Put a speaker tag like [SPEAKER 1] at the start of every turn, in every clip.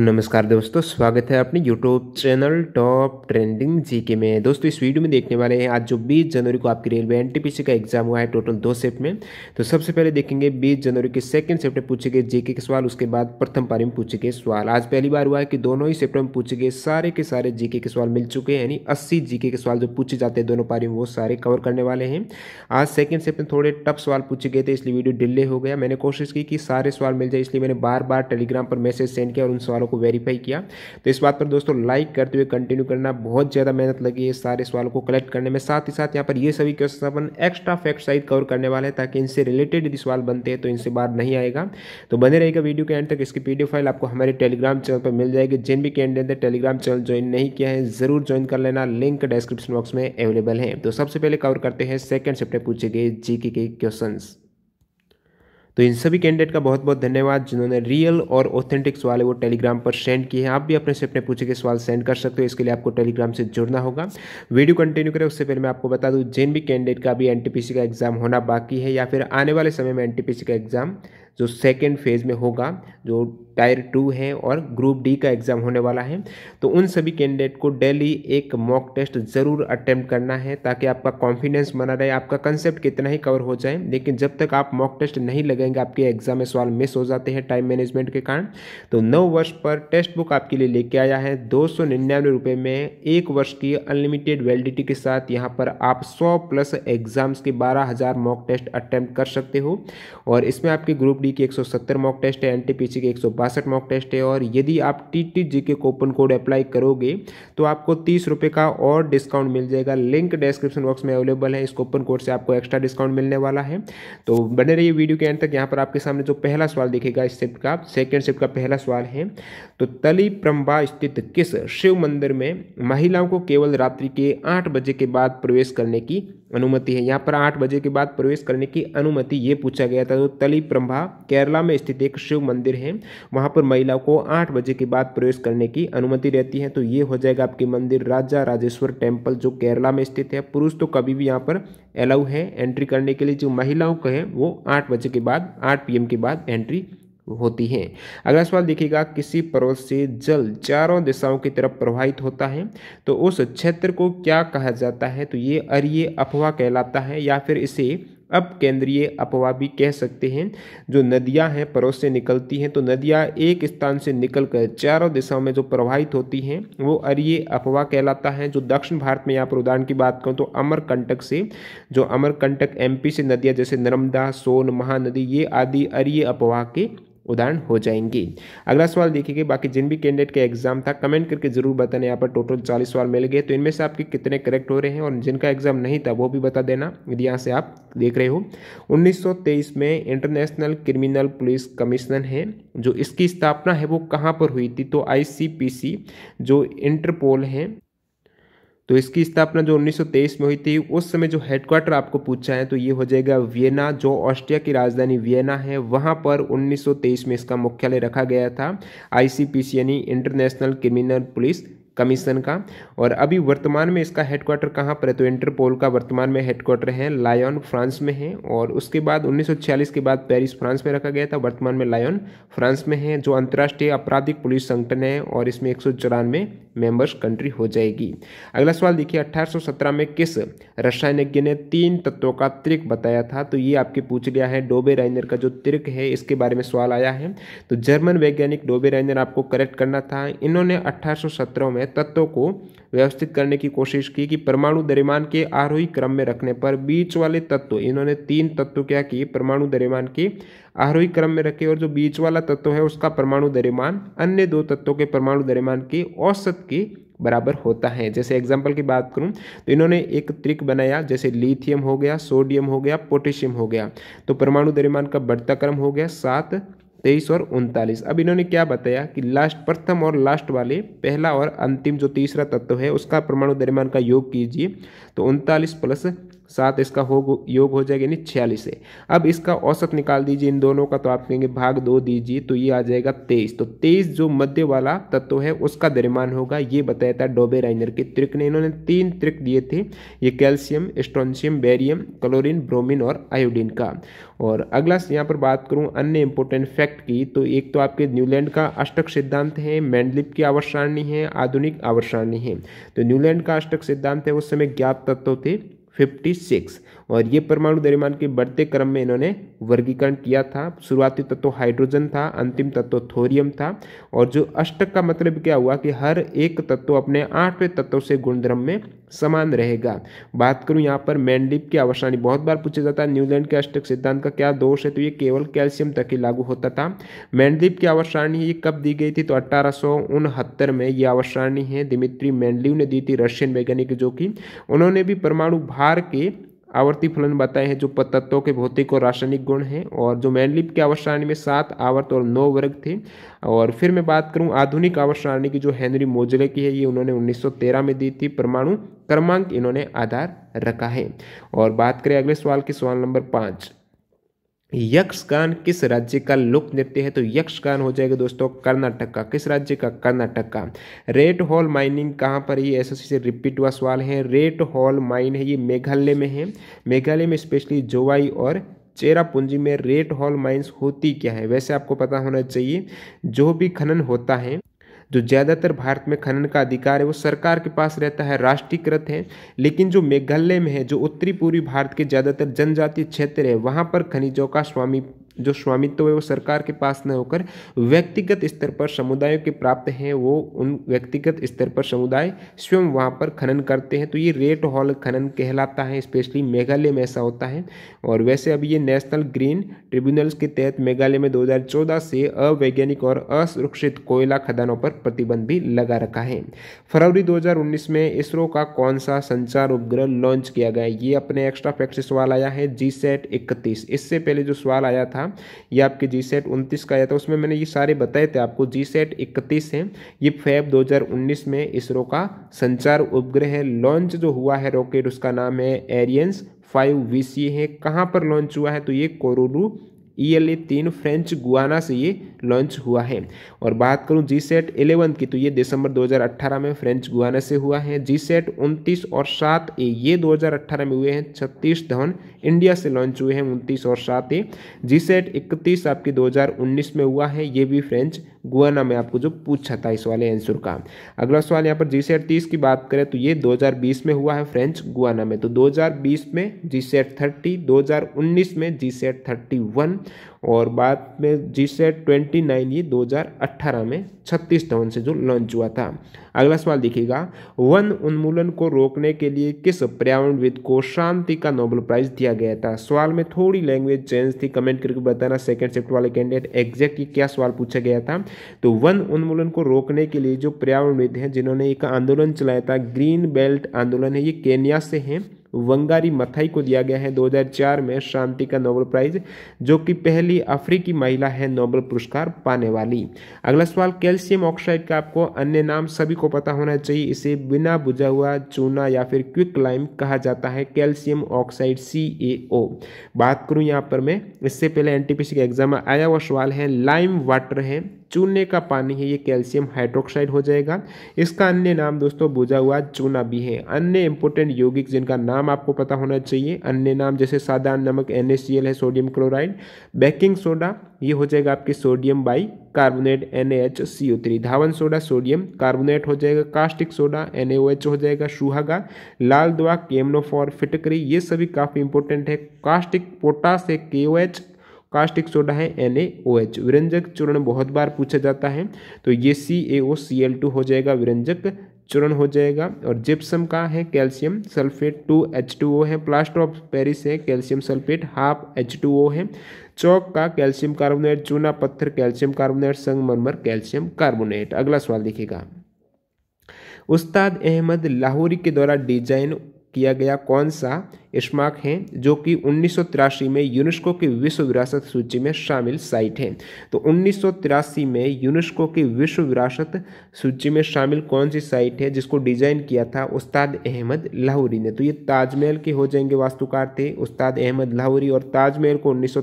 [SPEAKER 1] नमस्कार दोस्तों स्वागत है अपने YouTube channel top trending GK में दोस्तों इस वीडियो में देखने वाले हैं आज जो 20 जनवरी को आपकी रेलवे एनटीपीसी का एग्जाम हुआ है टोटल दो सेफ्ट में तो सबसे पहले देखेंगे 20 जनवरी के सेकंड सेप्टर में पूछे गए जीके के सवाल उसके बाद प्रथम पारी में पूछे गए सवाल आज पहली बार हुआ है कि दोनों ही सेप्टर में पूछे गए सारे के सारे जीके के सवाल मिल चुके हैं यानी अस्सी जीके के सवाल जो पूछे जाते हैं दोनों पारी में वो सारे कवर करने वाले हैं आज सेकेंड सेप्ट में थोड़े टफ सवाल पूछे गए थे इसलिए वीडियो डिले हो गया मैंने कोशिश की कि सारे सवाल मिल जाए इसलिए मैंने बार बार टेलीग्राम पर मैसेज सेंड किया और उन सवालों सवालों को वेरीफाई किया तो इस बात पर दोस्तों लाइक करते हुए कंटिन्यू करना बहुत ज़्यादा मेहनत लगी है सारे सवालों को कलेक्ट करने में साथ ही साथ यहाँ पर ये सभी क्वेश्चन अपन एक्स्ट्रा फैक्ट साइज कवर करने वाले हैं ताकि इनसे रिलेटेड यदि सवाल बनते हैं तो इनसे बाहर नहीं आएगा तो बने रहेगा वीडियो के एंड तक इसकी पी फाइल आपको हमारे टेलीग्राम चैनल पर मिल जाएगी जिन भी कैंडिडेट ने टेलीग्राम चैनल ज्वाइन नहीं किया है जरूर ज्वाइन कर लेना लिंक डिस्क्रिप्शन बॉक्स में अवेलेबल है तो सबसे पहले कवर करते हैं सेकेंड शिफ्ट पूछे गए जी के क्वेश्चन तो इन सभी कैंडिडेट का बहुत बहुत धन्यवाद जिन्होंने रियल और ऑथेंटिक सवाल है वो टेलीग्राम पर सेंड किए हैं आप भी अपने से अपने पूछे के सवाल सेंड कर सकते हो इसके लिए आपको टेलीग्राम से जुड़ना होगा वीडियो कंटिन्यू करें उससे पहले मैं आपको बता दूँ जिन भी कैंडिडेट का भी एन का एग्ज़ाम होना बाकी है या फिर आने वाले समय में एन का एग्ज़ाम जो सेकेंड फेज़ में होगा जो टायर टू है और ग्रुप डी का एग्ज़ाम होने वाला है तो उन सभी कैंडिडेट को डेली एक मॉक टेस्ट ज़रूर अटैम्प्ट करना है ताकि आपका कॉन्फिडेंस बना रहे आपका कंसेप्ट कितना ही कवर हो जाए लेकिन जब तक आप मॉक टेस्ट नहीं लगेंगे आपके एग्ज़ाम में सवाल मिस हो जाते हैं टाइम मैनेजमेंट के कारण तो नौ वर्ष पर टेक्स्ट बुक आपके लिए लेके आया है दो सौ निन्यानवे रुपये में एक वर्ष की अनलिमिटेड वैलिडिटी के साथ यहाँ पर आप सौ प्लस एग्ज़ाम्स के बारह हज़ार मॉक टेस्ट अटैम्प्ट कर सकते हो और इसमें आपके ग्रुप ग्रुप डी के 170 मॉक टेस्ट है एनटीपीसी के एक मॉक टेस्ट है और यदि आप टी टी के कोपन कोड अप्लाई करोगे तो आपको तीस रुपये का और डिस्काउंट मिल जाएगा लिंक डिस्क्रिप्शन बॉक्स में अवेलेबल है इस कोपन कोड से आपको एक्स्ट्रा डिस्काउंट मिलने वाला है तो बने रहिए वीडियो के एंड तक यहाँ पर आपके सामने जो पहला सवाल दिखेगा इस शिफ्ट का सेकेंड शिफ्ट का पहला सवाल है तो तली प्रम्बा स्थित किस शिव मंदिर में महिलाओं को केवल रात्रि के आठ बजे के बाद प्रवेश करने की अनुमति है यहाँ पर आठ बजे के बाद प्रवेश करने की अनुमति ये पूछा गया था तो तली प्रम्भा केरला में स्थित एक शिव मंदिर है वहाँ पर महिलाओं को आठ बजे के बाद प्रवेश करने की अनुमति रहती है तो ये हो जाएगा आपके मंदिर राजा राजेश्वर टेम्पल जो केरला में स्थित है पुरुष तो कभी भी यहाँ पर अलाउ है एंट्री करने के लिए जो महिलाओं को है वो आठ बजे के बाद आठ पी के बाद एंट्री होती हैं अगला सवाल देखिएगा किसी पर्वत से जल चारों दिशाओं की तरफ प्रवाहित होता है तो उस क्षेत्र को क्या कहा जाता है तो ये अरिय अफवाह कहलाता है या फिर इसे अब केंद्रीय अपवा भी कह सकते हैं जो नदियां हैं परोस से निकलती हैं तो नदियां एक स्थान से निकलकर चारों दिशाओं में जो प्रवाहित होती हैं वो अरिय अपवा कहलाता है जो दक्षिण भारत में यहाँ पर उदाहरण की बात करूँ तो अमरकंटक से जो अमरकंटक एमपी से नदियाँ जैसे नर्मदा सोन महानदी ये आदि अरिय अपवाह के उदाहरण हो जाएंगे अगला सवाल देखिए बाकी जिन भी कैंडिडेट का एग्जाम था कमेंट करके जरूर बताने यहाँ पर टोटल चालीस सवाल मिल गए तो इनमें से आपके कितने करेक्ट हो रहे हैं और जिनका एग्जाम नहीं था वो भी बता देना यदि यहाँ से आप देख रहे हो 1923 में इंटरनेशनल क्रिमिनल पुलिस कमिश्नर है जो इसकी स्थापना है वो कहाँ पर हुई थी तो आई जो इंटरपोल है तो इसकी स्थापना जो 1923 में हुई थी उस समय जो हेडक्वार्टर आपको पूछा है तो ये हो जाएगा वियना जो ऑस्ट्रिया की राजधानी वियना है वहाँ पर 1923 में इसका मुख्यालय रखा गया था आईसीपीसी यानी इंटरनेशनल क्रिमिनल पुलिस कमीशन का और अभी वर्तमान में इसका हेडक्वार्टर कहाँ पर है तो इंटरपोल का वर्तमान में हेडक्वार्टर है लायन फ्रांस में है और उसके बाद 1946 के बाद पेरिस फ्रांस में रखा गया था वर्तमान में लायन फ्रांस में है जो अंतर्राष्ट्रीय आपराधिक पुलिस संगठन है और इसमें एक मेंबर्स कंट्री हो जाएगी अगला सवाल देखिए 1817 में किस रसायनज्ञ ने तीन तत्वों का त्रिक बताया था तो ये आपके पूछ लिया है डोबे राइनर का जो त्रिक है इसके बारे में सवाल आया है तो जर्मन वैज्ञानिक डोबे राइनर आपको करेक्ट करना था इन्होंने अट्ठारह में तत्वों को व्यवस्थित करने की कोशिश की कि परमाणु दरिमान के आरोही क्रम में रखने पर बीच वाले तत्व इन्होंने तीन तत्व क्या किए परमाणु दरिमान के आरोही क्रम में रखे और जो बीच वाला तत्व है उसका परमाणु दरिमान अन्य दो तत्वों के परमाणु दरिमान के औसत के बराबर होता है जैसे एग्जाम्पल की बात करूं तो इन्होंने एक त्रिक बनाया जैसे लिथियम हो गया सोडियम हो गया पोटेशियम हो गया तो परमाणु दरिमान का बढ़ता क्रम हो गया सात तेईस और उनतालीस अब इन्होंने क्या बताया कि लास्ट प्रथम और लास्ट वाले पहला और अंतिम जो तीसरा तत्व है उसका परमाणु दरिमान का योग कीजिए तो उनतालीस प्लस सात इसका हो योग हो जाएगा यानी छियालीस है अब इसका औसत निकाल दीजिए इन दोनों का तो आप कहेंगे भाग दो दीजिए तो ये आ जाएगा तेईस तो तेईस जो मध्य वाला तत्व है उसका द्रव्यमान होगा ये बताया था डोबे राइनर के त्रिक ने इन्होंने तीन त्रिक दिए थे ये calcium strontium barium chlorine bromine और आयोडीन का और अगला यहाँ पर बात करूँ अन्य इंपॉर्टेंट फैक्ट की तो एक तो आपके न्यूलैंड का अष्टक सिद्धांत है मैंडलिप की आवर्षारणी है आधुनिक आवर्षारणी है तो न्यूलैंड का अष्टक सिद्धांत है उस समय ज्ञात तत्व थे 56 और ये परमाणु द्रव्यमान के बढ़ते क्रम में इन्होंने वर्गीकरण किया था शुरुआती तत्व हाइड्रोजन था अंतिम तत्व थोरियम था और जो अष्टक का मतलब क्या हुआ कि हर एक तत्व अपने आठवें तत्व से गुणधर्म में समान रहेगा बात करूं यहाँ पर मैंडलिप की आवश्यकता बहुत बार पूछा जाता है न्यूजीलैंड के अष्टक सिद्धांत का क्या दोष है तो ये केवल कैल्शियम तक ही लागू होता था मैंडलिप की आवश्यकता ये कब दी गई थी तो अट्ठारह में ये आवश्यकता है दिमित्री मैंडलिव ने दी थी रशियन वैज्ञानिक जो कि उन्होंने भी परमाणु भार के आवर्ती फलन बताए हैं जो तत्वों के भौतिक और रासायनिक गुण हैं और जो मैनलिप के आवर्त सारणी में सात आवर्त और नौ वर्ग थे और फिर मैं बात करूं आधुनिक आवर्त सारणी की जो हेनरी मोजले की है ये उन्होंने 1913 में दी थी परमाणु क्रमांक इन्होंने आधार रखा है और बात करें अगले सवाल की सवाल नंबर पाँच यक्षगान किस राज्य का लोक नृत्य है तो यक्षगान हो जाएगा दोस्तों कर्नाटक का किस राज्य का कर्नाटक का रेट हॉल माइनिंग कहाँ पर ये ऐसा से रिपीट हुआ सवाल है रेट हॉल माइन है ये मेघालय में है मेघालय में स्पेशली जोवाई और चेरापूंजी में रेट हॉल माइंस होती क्या है वैसे आपको पता होना चाहिए जो भी खनन होता है जो ज़्यादातर भारत में खनन का अधिकार है वो सरकार के पास रहता है राष्ट्रीयकृत है लेकिन जो मेघालय में है जो उत्तरी पूर्वी भारत के ज़्यादातर जनजातीय क्षेत्र है वहाँ पर खनिजों का स्वामी जो स्वामित्व है वो सरकार के पास न होकर व्यक्तिगत स्तर पर समुदायों के प्राप्त हैं वो उन व्यक्तिगत स्तर पर समुदाय स्वयं वहाँ पर खनन करते हैं तो ये रेट हॉल खनन कहलाता है स्पेशली मेघालय में ऐसा होता है और वैसे अभी ये नेशनल ग्रीन ट्रिब्यूनल्स के तहत मेघालय में दो से अवैज्ञानिक और असुरक्षित कोयला खदानों पर प्रतिबंध भी लगा रखा है फरवरी दो में इसरो का कौन सा संचार उपग्रह लॉन्च किया गया ये अपने एक्स्ट्रा फैक्ट सवाल आया है जी सेट इकतीस इससे पहले जो सवाल आया था था ये आपके जी सेट उनतीस का आया था उसमें मैंने ये सारे बताए थे आपको जी सेट इकतीस है ये फेब 2019 में इसरो का संचार उपग्रह लॉन्च जो हुआ है रॉकेट उसका नाम है एरियंस फाइव वी है कहाँ पर लॉन्च हुआ है तो ये कोरोलू ई एल ए तीन फ्रेंच गुआना से ये लॉन्च हुआ है और बात करूँ जी सेट एलेवन की तो ये दिसंबर 2018 में फ्रेंच गुआना से हुआ है जी सेट उनतीस और सात ए ये 2018 में हुए हैं छत्तीस धवन इंडिया से लॉन्च हुए हैं उनतीस और सात ए जी सेट इकतीस आपके 2019 में हुआ है ये भी फ्रेंच गुआना में आपको जो पूछा था इस वाले आंसर का अगला सवाल यहाँ पर जी सेट तीस की बात करें तो ये 2020 में हुआ है फ्रेंच गुआना में तो 2020 में जी सेट थर्टी दो में जी सेट थर्टी वन और बाद में जी सेट ट्वेंटी नाइन ये दो हजार अट्ठारह में छत्तीस टाउन से जो लॉन्च हुआ था अगला सवाल देखिएगा वन उन्मूलन को रोकने के लिए किस पर्यावरणविद को शांति का नोबल प्राइज दिया गया था सवाल में थोड़ी लैंग्वेज चेंज थी कमेंट करके बताना सेकंड शिफ्ट वाले कैंडिडेट एग्जैक्ट क्या सवाल पूछा गया था तो वन उन्मूलन को रोकने के लिए जो पर्यावरणविद हैं जिन्होंने एक आंदोलन चलाया था ग्रीन बेल्ट आंदोलन है ये केन्या से हैं वंगारी मथाई को दिया गया है 2004 में शांति का नोबेल प्राइज जो कि पहली अफ्रीकी महिला है नोबेल पुरस्कार पाने वाली अगला सवाल कैल्शियम ऑक्साइड का आपको अन्य नाम सभी को पता होना चाहिए इसे बिना बुझा हुआ चूना या फिर क्विक लाइम कहा जाता है कैल्शियम ऑक्साइड सी बात करूँ यहाँ पर मैं इससे पहले एन के एग्जाम में आया हुआ सवाल है लाइम वाटर है चूने का पानी है ये कैल्शियम हाइड्रोक्साइड हो जाएगा इसका अन्य नाम दोस्तों बुझा हुआ चूना भी है अन्य इंपोर्टेंट यौगिक जिनका नाम आपको पता होना चाहिए अन्य नाम जैसे साधारण नमक एन है सोडियम क्लोराइड बेकिंग सोडा ये हो जाएगा आपके sodium bicarbonate N H C O three धावन सोडा सोडियम कार्बोनेट हो जाएगा कास्टिक सोडा एन एच हो जाएगा सुहागा लाल दुआ केमनोफॉर फिटकरी ये सभी काफ़ी इंपॉर्टेंट है कास्टिक पोटास है के ओ एच कास्टिक सोडा है एन विरंजक चूर्ण बहुत बार पूछा जाता है तो ये सी ए ओ सी एल टू हो जाएगा विरंजक चूर्ण हो जाएगा और जिप्सम का है calcium sulphate two H two O है प्लास्टर ऑफ पेरिस है calcium sulphate half H two O है चौक का कैल्शियम कार्बोनेट चूना पत्थर कैल्शियम कार्बोनेट संगमरमर कैल्शियम कार्बोनेट अगला सवाल देखिएगा उस्ताद अहमद लाहौरी के द्वारा डिजाइन किया गया कौन सा स्मारक हैं जो कि उन्नीस में यूनेस्को की विश्व विरासत सूची में शामिल साइट हैं तो उन्नीस में यूनेस्को की विश्व विरासत सूची में शामिल कौन सी साइट है जिसको डिजाइन किया था उस्ताद अहमद लाहौरी ने तो ये ताजमहल के हो जाएंगे वास्तुकार थे उस्ताद अहमद लाहौरी और ताजमहल को उन्नीस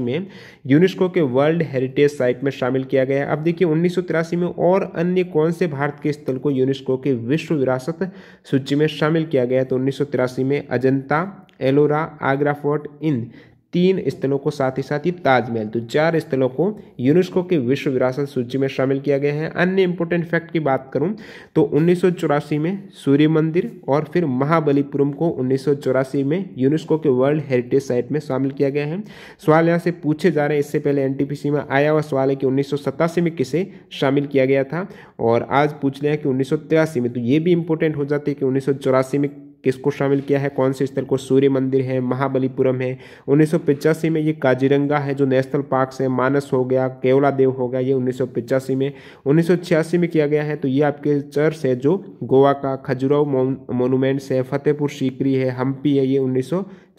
[SPEAKER 1] में यूनेस्को के वर्ल्ड हेरिटेज साइट में शामिल किया गया अब देखिए उन्नीस में और अन्य कौन से भारत के स्थल को यूनेस्को के विश्व विरासत सूची में शामिल किया गया तो उन्नीस में अजंता एलोरा आगरा फोर्ट इन तीन स्थलों को साथ ही साथ ही ताजमहल तो चार स्थलों को यूनेस्को के विश्व विरासत सूची में शामिल किया गया है अन्य इंपॉर्टेंट फैक्ट की बात करूं तो उन्नीस में सूर्य मंदिर और फिर महाबलीपुरम को उन्नीस में यूनेस्को के वर्ल्ड हेरिटेज साइट में शामिल किया गया है सवाल यहाँ से पूछे जा रहे हैं इससे पहले एन में आया हुआ सवाल है कि उन्नीस में किसे शामिल किया गया था और आज पूछ रहे हैं कि उन्नीस में तो ये भी इंपॉर्टेंट हो जाती है कि उन्नीस में किसको शामिल किया है कौन से स्थल को सूर्य मंदिर है महाबलीपुरम है उन्नीस में ये काजीरंगा है जो नेशनल पार्क है मानस हो गया केवला देव हो गया ये उन्नीस में उन्नीस में किया गया है तो ये आपके चर्च है जो गोवा का खजुराव मोनूमेंट्स है फतेहपुर सीकरी है हम्पी है ये उन्नीस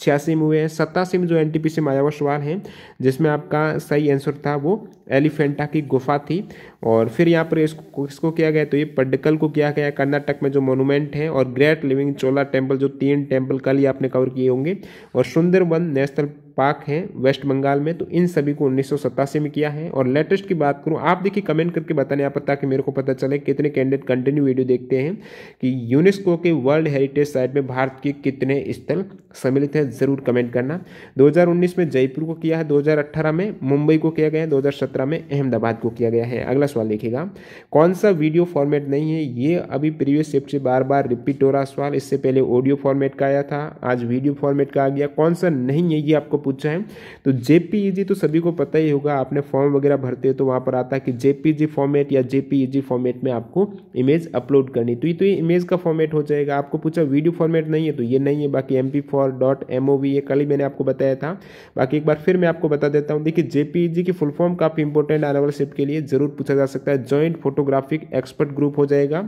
[SPEAKER 1] छियासी में हुए हैं सत्तासी में जो एन टी पी सी हुआ सवाल हैं जिसमें आपका सही आंसर था वो एलिफेंटा की गुफा थी और फिर यहाँ पर इसको इसको किया गया तो ये पड्डकल को किया गया कर्नाटक में जो मोनूमेंट है और ग्रेट लिविंग चोला टेम्पल जो तीन टेम्पल कल ही आपने कवर किए होंगे और सुंदरवन नेशनल पाक हैं वेस्ट बंगाल में तो इन सभी को उन्नीस में किया है और लेटेस्ट की बात करूँ आप देखिए कमेंट करके बताने आप ताकि मेरे को पता चले कितने कैंडिडेट कंटिन्यू वीडियो देखते हैं कि यूनेस्को के वर्ल्ड हेरिटेज साइट में भारत के कितने स्थल सम्मिलित हैं ज़रूर कमेंट करना दो में जयपुर को किया है दो में मुंबई को किया गया है दो में अहमदाबाद को किया गया है अगला सवाल देखिएगा कौन सा वीडियो फॉर्मेट नहीं है ये अभी प्रीवियस शिफ्ट से बार बार रिपीट हो रहा सवाल इससे पहले ऑडियो फॉर्मेट का आया था आज वीडियो फॉर्मेट का आ गया कौन सा नहीं है ये आपको पूछा है तो जेपीईजी तो सभी को पता ही होगा आपने फॉर्म वगैरह भरते हो तो वहाँ पर आता है कि जेपीजी फॉर्मेट या जेपीईजी फॉर्मेट में आपको इमेज अपलोड करनी तो ये तो ये इमेज का फॉर्मेट हो जाएगा आपको पूछा वीडियो फॉर्मेट नहीं है तो ये नहीं है बाकी M P four dot M O V ये कल ही मैंने आपको बताया था बाकी एक बार फिर मैं आपको बता देता हूँ देखिए जेपीईजी की फुल फॉर्म काफ़ी इंपॉर्टेंट आने वाले स्टेप के लिए ज़रूर पूछा जा सकता है ज्वाइंट फोटोग्राफिक एक्सपर्ट ग्रुप हो जाएगा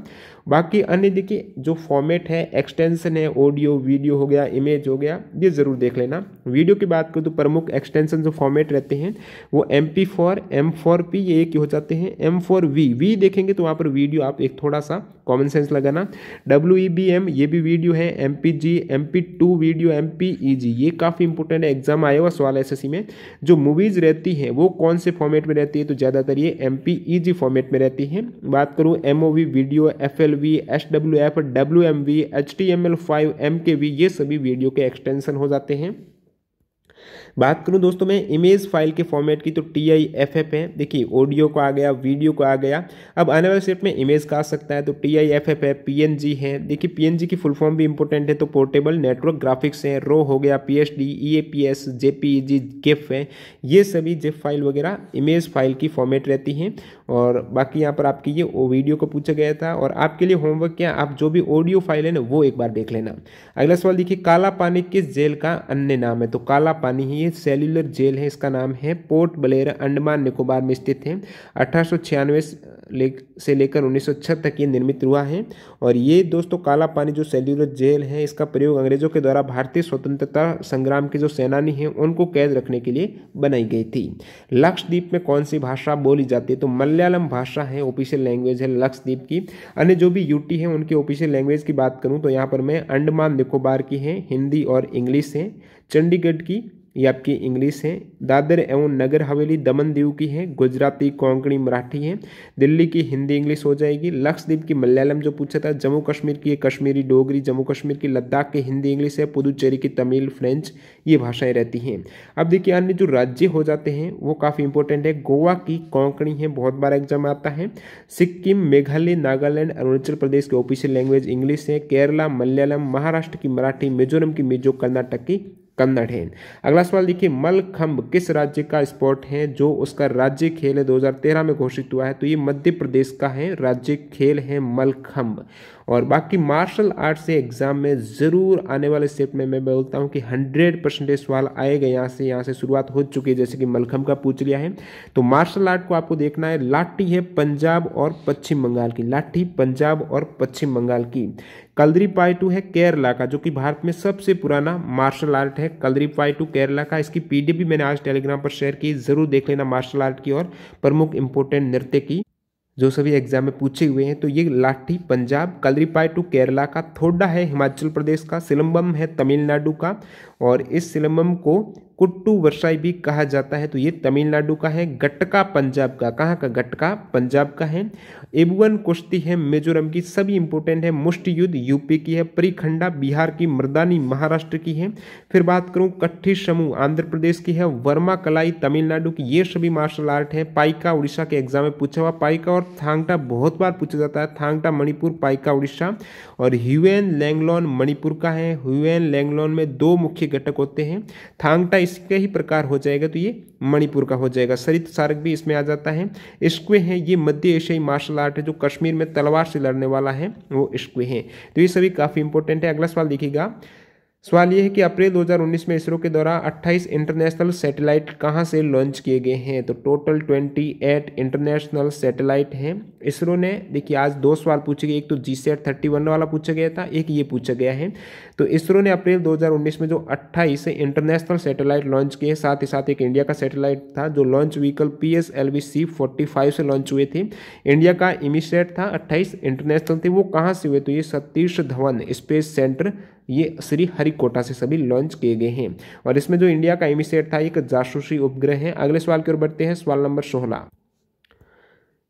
[SPEAKER 1] बाकी अन्य देखिए जो फॉर्मेट है एक्सटेंशन है ऑडियो वीडियो हो गया इमेज हो गया ये ज़रूर देख लेना वीडियो के बाद बात करूँ तो प्रमुख एक्सटेंशन जो फॉर्मेट रहते हैं वो M P four M four P ये एक हो जाते हैं एम फॉर वी वी देखेंगे तो वहाँ पर वीडियो आप एक थोड़ा सा कॉमन सेंस लगाना डब्ल्यू ई बी एम ये भी वीडियो है M P G M P two video M P E G ये काफ़ी इंपॉर्टेंट है एग्जाम आया हुआ सवाल एस एस सी में जो मूवीज़ रहती हैं वो कौन से फॉर्मेट में रहती है तो ज़्यादातर ये M P E G format में रहती हैं बात करूँ M O V video F L V S W F W M V H T M L five M K V ये सभी वीडियो के एक्सटेंशन हो जाते हैं बात करूँ दोस्तों मैं इमेज फाइल के फॉर्मेट की तो टी आई एफ एफ है देखिए ऑडियो को आ गया वीडियो को आ गया अब आने वाले स्टेप में इमेज का आ सकता है तो टी आई एफ एफ है पी एन जी है देखिए पी एन जी की फुल फॉर्म भी इंपॉर्टेंट है तो पोर्टेबल नेटवर्क ग्राफिक्स हैं रो हो गया P H D E A P S J P G GIF है ये सभी जेफ फाइल वगैरह इमेज फाइल की फॉर्मेट रहती हैं और बाकी यहाँ पर आपकी ये वीडियो को पूछा गया था और आपके लिए होमवर्क क्या आप जो भी ऑडियो फाइल है ना वो एक बार देख लेना अगला सवाल देखिए काला पानी किस जेल का अन्य नाम है तो काला पानी ही ये सेल्यूलर जेल है इसका नाम है पोर्ट बलेरा अंडमान निकोबार में स्थित है अठारह से लेकर उन्नीस तक ये निर्मित हुआ है और ये दोस्तों काला पानी जो सेल्यूलर जेल है इसका प्रयोग अंग्रेजों के द्वारा भारतीय स्वतंत्रता संग्राम के जो सेनानी हैं उनको कैद रखने के लिए बनाई गई थी लक्षद्वीप में कौन सी भाषा बोली जाती है तो मलयालम भाषा है ऑफिशियल लैंग्वेज है लक्षद्वीप की अन्य जो भी यूटी है उनके ऑफिशियल लैंग्वेज की बात करूँ तो यहाँ पर मैं अंडमान निकोबार की है हिंदी और इंग्लिश है चंडीगढ़ की ये आपकी इंग्लिश है दादर एवं नगर हवेली दमन दीव की है गुजराती कोंकणी मराठी है दिल्ली की हिंदी इंग्लिश हो जाएगी लक्षद्वीप की मलयालम जो पूछा था जम्मू कश्मीर की कश्मीरी डोगरी जम्मू कश्मीर की लद्दाख की हिंदी इंग्लिश है पुदुचेरी की तमिल फ्रेंच ये भाषाएं रहती हैं अब देखिए अन्य जो राज्य हो जाते हैं वो काफ़ी इंपॉर्टेंट है गोवा की कोंकणी है बहुत बार एग्जाम आता है सिक्किम मेघालय नागालैंड अरुणाचल प्रदेश की ऑफिशियल लैंग्वेज इंग्लिश है केरला मलयालम महाराष्ट्र की मराठी मिजोरम की मिजो कर्नाटक की कन्नड़ है अगला सवाल देखिए मलखम्ब किस राज्य का स्पोर्ट है जो उसका राज्य खेल है 2013 में घोषित हुआ है तो ये मध्य प्रदेश का है राज्य खेल है मलखम्ब और बाकी मार्शल आर्ट से एग्ज़ाम में ज़रूर आने वाले स्टेप में मैं बोलता हूँ कि हंड्रेड परसेंटेज सवाल आएगा यहाँ से यहाँ से शुरुआत हो चुकी है जैसे कि मलखम का पूछ लिया है तो मार्शल आर्ट को आपको देखना है लाठी है पंजाब और पश्चिम बंगाल की लाठी पंजाब और पश्चिम बंगाल की कलरी पाइटू है केरला का जो कि भारत में सबसे पुराना मार्शल आर्ट है कलरी पाइटू केरला का इसकी पीडीएफ भी मैंने आज टेलीग्राम पर शेयर की जरूर देख लेना मार्शल आर्ट की और प्रमुख इंपोर्टेंट नृत्य की जो सभी एग्जाम में पूछे हुए हैं तो ये लाठी पंजाब कलरीपाई टू केरला का थोडा है हिमाचल प्रदेश का सिलम्बम है तमिलनाडु का और इस सिलम्बम को कुट्टू वर्षाई भी कहा जाता है तो ये तमिलनाडु का है गटका पंजाब का कहाँ का गटका पंजाब का है एबुअन कुश्ती है मिजोरम की सभी इंपोर्टेंट है मुष्ट युद्ध यूपी की है परिखंडा बिहार की मर्दानी महाराष्ट्र की है फिर बात करूँ कट्ठी समूह आंध्र प्रदेश की है वर्मा कलाई तमिलनाडु की ये सभी मार्शल आर्ट है पाइका उड़ीसा के एग्जाम में पूछा हुआ पाइका और थांगटा बहुत बार पूछा जाता है थांगटा मणिपुर पाइका उड़ीसा और ह्यूएन लैंगलॉन मणिपुर का है ह्यूएन लैंगलॉन में दो मुख्य घटक होते हैं थांगटा इसका ही प्रकार हो जाएगा तो ये मणिपुर का हो जाएगा सरित सारक भी इसमें आ जाता है स्क्वे है ये मध्य एशियाई मार्शल आर्ट है जो कश्मीर में तलवार से लड़ने वाला है वो स्क्वे है तो ये सभी काफ़ी इंपॉर्टेंट है अगला सवाल देखिएगा सवाल यह है कि अप्रैल 2019 में इसरो के द्वारा 28 इंटरनेशनल सैटेलाइट कहाँ से लॉन्च किए गए हैं तो टोटल 28 इंटरनेशनल सैटेलाइट हैं इसरो ने देखिए आज दो सवाल पूछे गए एक तो जी सेट थर्टी वाला पूछा गया था एक ये पूछा गया है तो इसरो ने अप्रैल 2019 में जो 28 इंटरनेशनल सैटेलाइट लॉन्च किए साथ ही साथ एक इंडिया का सेटेलाइट था जो launch vehicle P S L से लॉन्च हुए थे इंडिया का इमिसेट था अट्ठाईस इंटरनेशनल थे वो कहाँ से हुए तो ये सतीश धवन स्पेस सेंटर ये श्री हरिकोटा से सभी लॉन्च किए गए हैं और इसमें जो इंडिया का एमिसेट था एक जासूसी उपग्रह है अगले सवाल की ओर बढ़ते हैं सवाल नंबर सोलह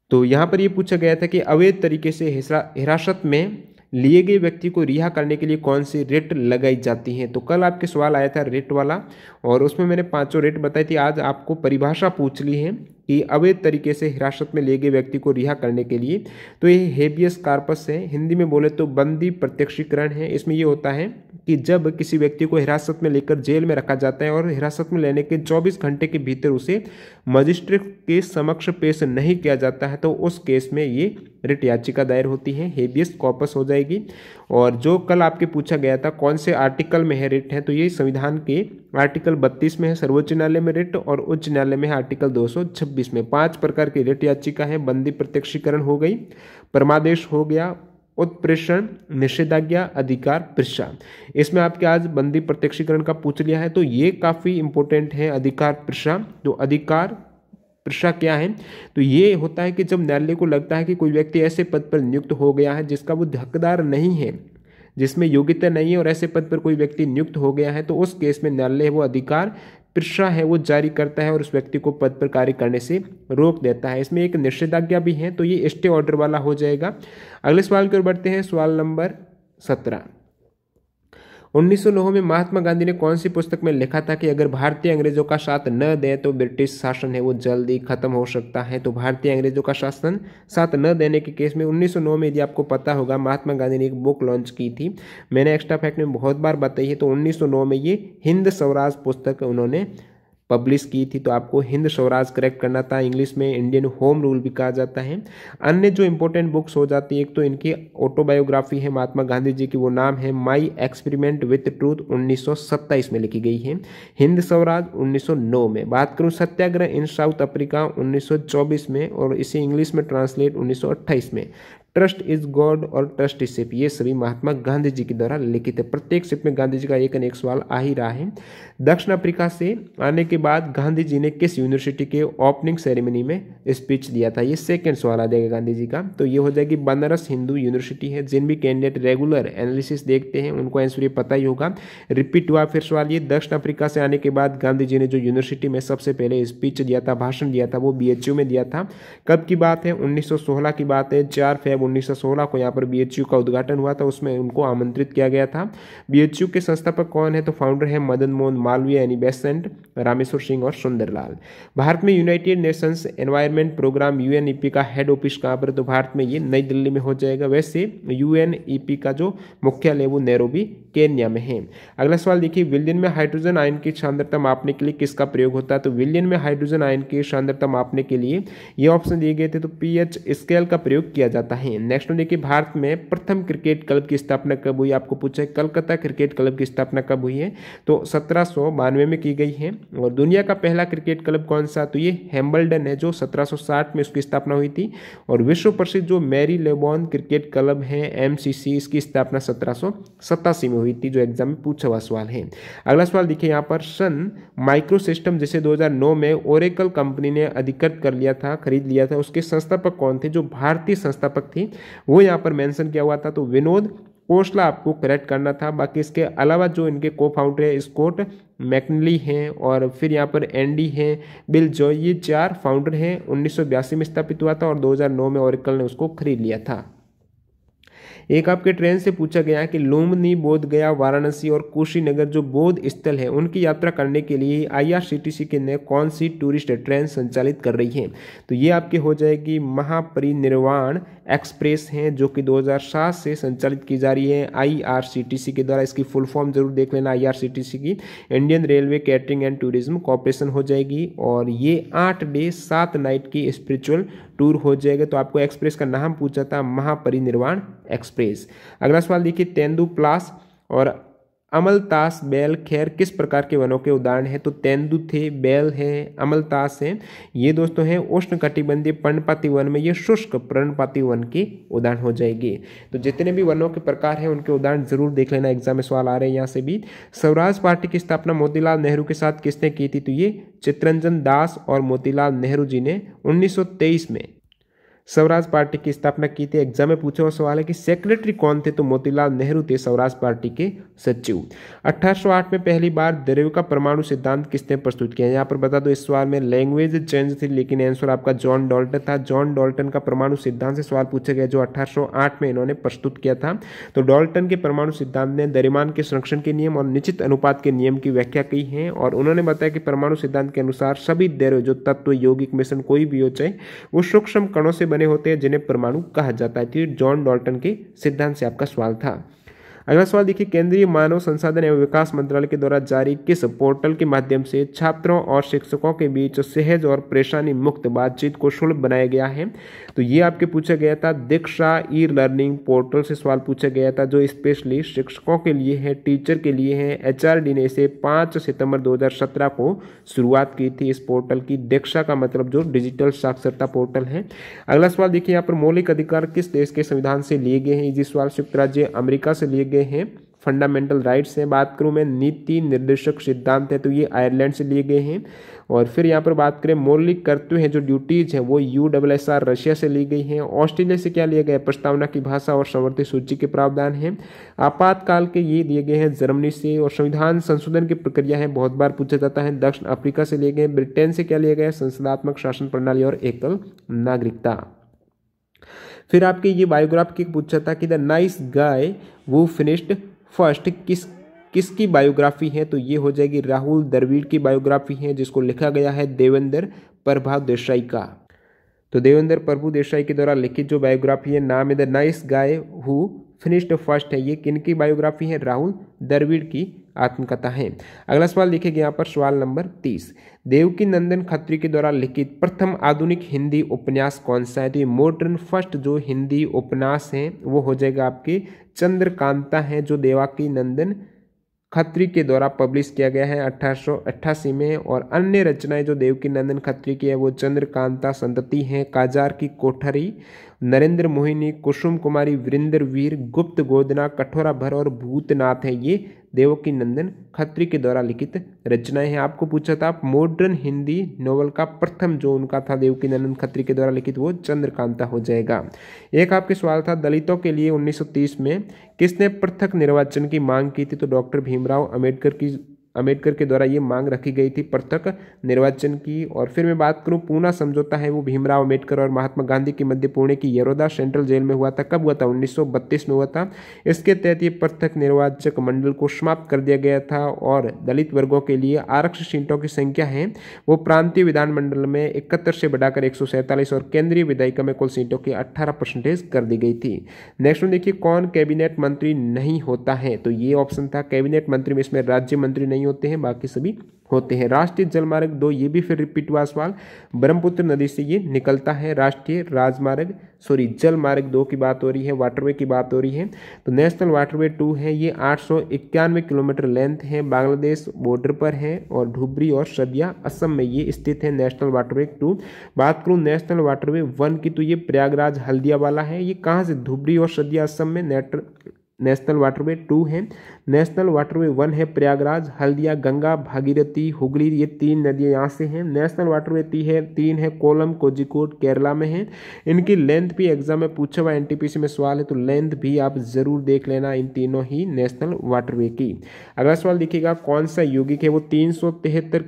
[SPEAKER 1] तो यहाँ पर ये पूछा गया था कि अवैध तरीके से हिरासत में लिए गए व्यक्ति को रिहा करने के लिए कौन सी रेट लगाई जाती है तो कल आपके सवाल आया था रेट वाला और उसमें मैंने पाँचों रेट बताई थी आज आपको परिभाषा पूछ ली है कि अवैध तरीके से हिरासत में लिए गए व्यक्ति को रिहा करने के लिए तो ये हेबियस कार्पस है हिंदी में बोले तो बंदी प्रत्यक्षीकरण है इसमें ये होता है कि जब किसी व्यक्ति को हिरासत में लेकर जेल में रखा जाता है और हिरासत में लेने के 24 घंटे के भीतर उसे मजिस्ट्रेट के समक्ष पेश नहीं किया जाता है तो उस केस में ये रिट याचिका दायर होती है हेबियस कॉपस हो जाएगी और जो कल आपके पूछा गया था कौन से आर्टिकल में है रिट है तो ये संविधान के आर्टिकल 32 में है सर्वोच्च न्यायालय में रिट और उच्च न्यायालय में है आर्टिकल 226 में पांच प्रकार की रिट याचिका है बंदी प्रत्यक्षीकरण हो गई परमादेश हो गया उत्प्रेषण निषेधाज्ञा अधिकार प्रशा इसमें आपके आज बंदी प्रत्यक्षीकरण का पूछ लिया है तो ये काफ़ी इंपॉर्टेंट है अधिकार प्रशा तो अधिकार प्रशा क्या है तो ये होता है कि जब न्यायालय को लगता है कि कोई व्यक्ति ऐसे पद पर नियुक्त हो गया है जिसका वो हकदार नहीं है जिसमें योग्यता नहीं है और ऐसे पद पर कोई व्यक्ति नियुक्त हो गया है तो उस केस में न्यायालय वो अधिकार प्रशा है वो जारी करता है और उस व्यक्ति को पद पर कार्य करने से रोक देता है इसमें एक निषेधाज्ञा भी है तो ये स्टे ऑर्डर वाला हो जाएगा अगले सवाल की ओर बढ़ते हैं सवाल नंबर सत्रह उन्नीस में महात्मा गांधी ने कौन सी पुस्तक में लिखा था कि अगर भारतीय अंग्रेजों का साथ न दें तो ब्रिटिश शासन है वो जल्दी खत्म हो सकता है तो भारतीय अंग्रेजों का शासन साथ न देने के केस में 1909 में यदि आपको पता होगा महात्मा गांधी ने एक बुक लॉन्च की थी मैंने एक्स्ट्रा फैक्ट में बहुत बार बताई है तो उन्नीस में ये हिंद स्वराज पुस्तक उन्होंने पब्लिश की थी तो आपको हिंद स्वराज करेक्ट करना था इंग्लिश में इंडियन होम रूल भी कहा जाता है अन्य जो इंपॉर्टेंट बुक्स हो जाती है एक तो इनकी ऑटोबायोग्राफी है महात्मा गांधी जी की वो नाम है माई एक्सपेरिमेंट विथ ट्रूथ 1927 में लिखी गई है हिंद स्वराज 1909 में बात करूँ सत्याग्रह इन साउथ अफ्रीका उन्नीस में और इसे इंग्लिश में ट्रांसलेट उन्नीस में ट्रस्ट इज गॉड और ट्रस्ट इज सेफ ये सभी महात्मा गांधी जी के द्वारा लिखित है प्रत्येक सिप में गांधी जी का एक न एक सवाल आ ही रहा है दक्षिण अफ्रीका से आने के बाद गांधी जी ने किस यूनिवर्सिटी के ओपनिंग सेरेमनी में स्पीच दिया था ये सेकेंड सवाल आ जाएगा गांधी जी का तो ये हो जाएगी बनारस हिंदू यूनिवर्सिटी है जिन भी कैंडिडेट रेगुलर एनालिसिस देखते हैं उनको आंसर ये पता ही होगा रिपीट हुआ फिर सवाल ये दक्षिण अफ्रीका से आने के बाद गांधी जी ने जो यूनिवर्सिटी में सबसे पहले स्पीच दिया था भाषण दिया था वो बी में दिया था कब की बात है उन्नीस की बात है चार फेब उन्नीस को यहाँ पर बी का उद्घाटन हुआ था उसमें उनको आमंत्रित किया गया था बी के संस्थापक कौन है तो फाउंडर है मदन मोहन मालवीय यानी बेसेंट रामेश्वर सिंह और सुंदरलाल भारत में United Nations Environment Programme UNEP का हेड ऑफिस कहाँ पर तो भारत में ये नई दिल्ली में हो जाएगा वैसे यूएनईपी e का जो मुख्यालय वो नैरोबी केन्या में है अगला सवाल देखिए विलियन में हाइड्रोजन आयन की सांद्रता मापने के लिए किसका प्रयोग होता है तो विलियन में हाइड्रोजन आयन की सांद्रता मापने के लिए ये ऑप्शन दिए गए थे तो पीएच स्केल का प्रयोग किया जाता है हैं नेक्स्ट होने की भारत में प्रथम क्रिकेट क्लब की स्थापना कब हुई आपको पूछा है कलकत्ता क्रिकेट क्लब की स्थापना कब हुई है तो सत्रह में की गई है और दुनिया का पहला क्रिकेट क्लब कौन सा तो ये हेम्बल्डन है जो 1760 में उसकी स्थापना हुई थी और विश्व प्रसिद्ध जो मैरी लेबॉन क्रिकेट क्लब है एम इसकी स्थापना सत्रह में हुई थी जो एग्जाम में पूछा हुआ सवाल है अगला सवाल देखिए यहाँ पर सन माइक्रो सिस्टम जिसे दो में ओरेकल कंपनी ने अधिकृत कर लिया था खरीद लिया था उसके संस्थापक कौन थे जो भारतीय संस्थापक थे थी वो यहाँ पर मेंशन किया हुआ था तो विनोद कोसला आपको करेक्ट करना था बाकी इसके अलावा जो इनके को फाउंडर है स्कॉट मैकनली हैं और फिर यहाँ पर एंडी हैं बिल जो ये चार फाउंडर हैं उन्नीस में स्थापित हुआ था और 2009 में ओरिकल ने उसको खरीद लिया था एक आपके ट्रेन से पूछा गया है कि लुम्बनी बोध गया वाराणसी और कुशीनगर जो बोध स्थल है उनकी यात्रा करने के लिए आईआरसीटीसी के ने कौन सी टूरिस्ट ट्रेन संचालित कर रही है तो ये आपके हो जाएगी महापरिनिर्वाण एक्सप्रेस हैं जो कि 2007 से संचालित की जा रही है आईआरसीटीसी के द्वारा इसकी फुल फॉर्म जरूर देख लेना आईआरसीटीसी की Indian Railway Catering and Tourism Corporation हो जाएगी और ये आठ डे सात नाइट की स्पिरिचुअल टूर हो जाएगा तो आपको एक्सप्रेस का नाम पूछा था महापरिनिर्वाण एक्सप्रेस एक्सप्रेस अगला सवाल देखिए तेंदु प्लास और अमलतास बैल खैर किस प्रकार के वनों के उदाहरण हैं तो तेंदु थे बैल है अमलतास हैं ये दोस्तों हैं उष्ण कटिबंधीय पर्णपाती वन में ये शुष्क पर्णपाती वन के उदाहरण हो जाएंगे तो जितने भी वनों के प्रकार हैं उनके उदाहरण जरूर देख लेना एग्जाम में सवाल आ रहे हैं यहाँ से भी स्वराज पार्टी की स्थापना मोतीलाल नेहरू के साथ किसने की थी तो ये चित्रंजन दास और मोतीलाल नेहरू जी ने उन्नीस में स्वराज पार्टी की स्थापना की थी एग्जाम में पूछा हुआ सवाल है कि सेक्रेटरी कौन थे तो मोतीलाल नेहरू थे स्वराज पार्टी के सचिव 1808 में पहली बार द्रव्य का परमाणु सिद्धांत किसने प्रस्तुत किया यहाँ पर बता दो इस सवाल में लैंग्वेज चेंज थी लेकिन आंसर आपका जॉन डॉल्टन था जॉन डॉल्टन का परमाणु सिद्धांत से सवाल पूछा गया जो अठारह में इन्होंने प्रस्तुत किया था तो डॉल्टन के परमाणु सिद्धांत ने दरिमान के संरक्षण के नियम और निश्चित अनुपात के नियम की व्याख्या की है और उन्होंने बताया कि परमाणु सिद्धांत के अनुसार सभी द्रव्य जो तत्व यौगिक मिशन कोई भी हो चाहे वो सूक्ष्म कणों से बने होते हैं जिन्हें परमाणु कहा जाता है तो जॉन डॉल्टन के सिद्धांत से आपका सवाल था अगला सवाल देखिए केंद्रीय मानव संसाधन एवं विकास मंत्रालय के द्वारा जारी किस पोर्टल के माध्यम से छात्रों और शिक्षकों के बीच सहज और परेशानी मुक्त बातचीत को सुलभ बनाया गया है तो ये आपके पूछा गया था दीक्षा ई लर्निंग पोर्टल से सवाल पूछा गया था जो स्पेशली शिक्षकों के लिए है टीचर के लिए है एच ने इसे पाँच सितंबर दो को शुरुआत की थी इस पोर्टल की दीक्षा का मतलब जो डिजिटल साक्षरता पोर्टल है अगला सवाल देखिए यहाँ पर मौलिक अधिकार किस देश के संविधान से लिए गए हैं जिस सवाल संयुक्त राज्य अमेरिका से लिए गए हैं फंडामेंटल राइट्स हैं बात करूं मैं नीति निर्देशक सिद्धांत है तो ये आयरलैंड से लिए गए हैं और फिर यहाँ पर बात करें मौलिक कर्तव्य हैं जो ड्यूटीज़ हैं वो यू डब्ल्यू एस आर रशिया से ली गई हैं ऑस्ट्रेलिया से क्या लिया गया है प्रस्तावना की भाषा और समर्थित सूची के प्रावधान हैं आपातकाल के ये लिए गए हैं जर्मनी से और संविधान संशोधन की प्रक्रिया है बहुत बार पूछा जाता है दक्षिण अफ्रीका से लिए गए ब्रिटेन से क्या लिया गया संसदात्मक शासन प्रणाली और एकल नागरिकता फिर आपके ये बायोग्राफ की पूछा था कि द नाइस गाय वो फिनिश्ड फर्स्ट किस किसकी बायोग्राफी है तो ये हो जाएगी राहुल दरवीर की बायोग्राफी है जिसको लिखा गया है देवेंद्र प्रभाव देसाई का तो देवेंद्र प्रभु देसाई के द्वारा लिखित जो बायोग्राफी है नाम है the nice guy who finished first है ये किन की बायोग्राफी है राहुल द्रविड़ की आत्मकथा है अगला सवाल देखेगा यहाँ पर सवाल नंबर तीस देवकी नंदन खत्री के द्वारा लिखित प्रथम आधुनिक हिंदी उपन्यास कौन सा है तो ये मॉडर्न फर्स्ट जो हिंदी उपन्यास है वो हो जाएगा आपके चंद्रकांता है जो देवाकी नंदन खत्री के द्वारा पब्लिश किया गया है अठारह में और अन्य रचनाएं जो देवकी नंदन खत्री की है वो चंद्रकांता संतति हैं काजार की कोठरी नरेंद्र मोहिनी कुसुम कुमारी वीरेंद्र वीर गुप्त गोदना कठोरा भर और भूतनाथ हैं ये देवकी नंदन खत्री के द्वारा लिखित रचनाएं हैं आपको पूछा था मॉडर्न हिंदी नोवेल का प्रथम जो उनका था देवकी नंदन खत्री के द्वारा लिखित वो चंद्रकांता हो जाएगा एक आपके सवाल था दलितों के लिए 1930 में किसने पृथक निर्वाचन की मांग की थी तो डॉक्टर भीमराव अम्बेडकर की अम्बेडकर के द्वारा ये मांग रखी गई थी पृथक निर्वाचन की और फिर मैं बात करूँ पूना समझौता है वो भीमराव अम्बेडकर और महात्मा गांधी के मध्य पुणे की यरोदा सेंट्रल जेल में हुआ था कब हुआ था 1932 में हुआ था इसके तहत ये पृथक निर्वाचक मंडल को समाप्त कर दिया गया था और दलित वर्गों के लिए आरक्षित सीटों की संख्या है वो प्रांतीय विधानमंडल में इकहत्तर से बढ़ाकर एक और केंद्रीय विधायिका में कुल सीटों की अट्ठारह परसेंटेज कर दी गई थी नेक्स्ट देखिए कौन कैबिनेट मंत्री नहीं होता है तो ये ऑप्शन था कैबिनेट मंत्री में इसमें राज्य मंत्री नहीं नहीं होते हैं बाकी सभी होते हैं राष्ट्रीय जलमार्ग दो ये भी फिर रिपीट हुआ सवाल ब्रह्मपुत्र नदी से ये निकलता है राष्ट्रीय राजमार्ग सॉरी जलमार्ग दो की बात हो रही है वाटरवे की बात हो रही है तो नेशनल वाटरवे टू है ये आठ किलोमीटर लेंथ है बांग्लादेश बॉर्डर पर है और धुबरी और सदिया असम में ये स्थित है नेशनल वाटरवे टू बात करूँ नेशनल वाटरवे वन की तो ये प्रयागराज हल्दिया वाला है ये कहाँ से धुबरी और सदिया असम में नेशनल वाटरवे टू है नेशनल वाटरवे वन है प्रयागराज हल्दिया गंगा भागीरथी हुगली ये तीन नदियाँ यहाँ से हैं नेशनल वाटरवे ती है तीन है कोलम कोजिकोट केरला में है इनकी लेंथ भी एग्जाम में पूछा हुआ एन में सवाल है तो लेंथ भी आप ज़रूर देख लेना इन तीनों ही नेशनल वाटरवे की अगला सवाल देखिएगा कौन सा यौगिक है वो तीन सौ तिहत्तर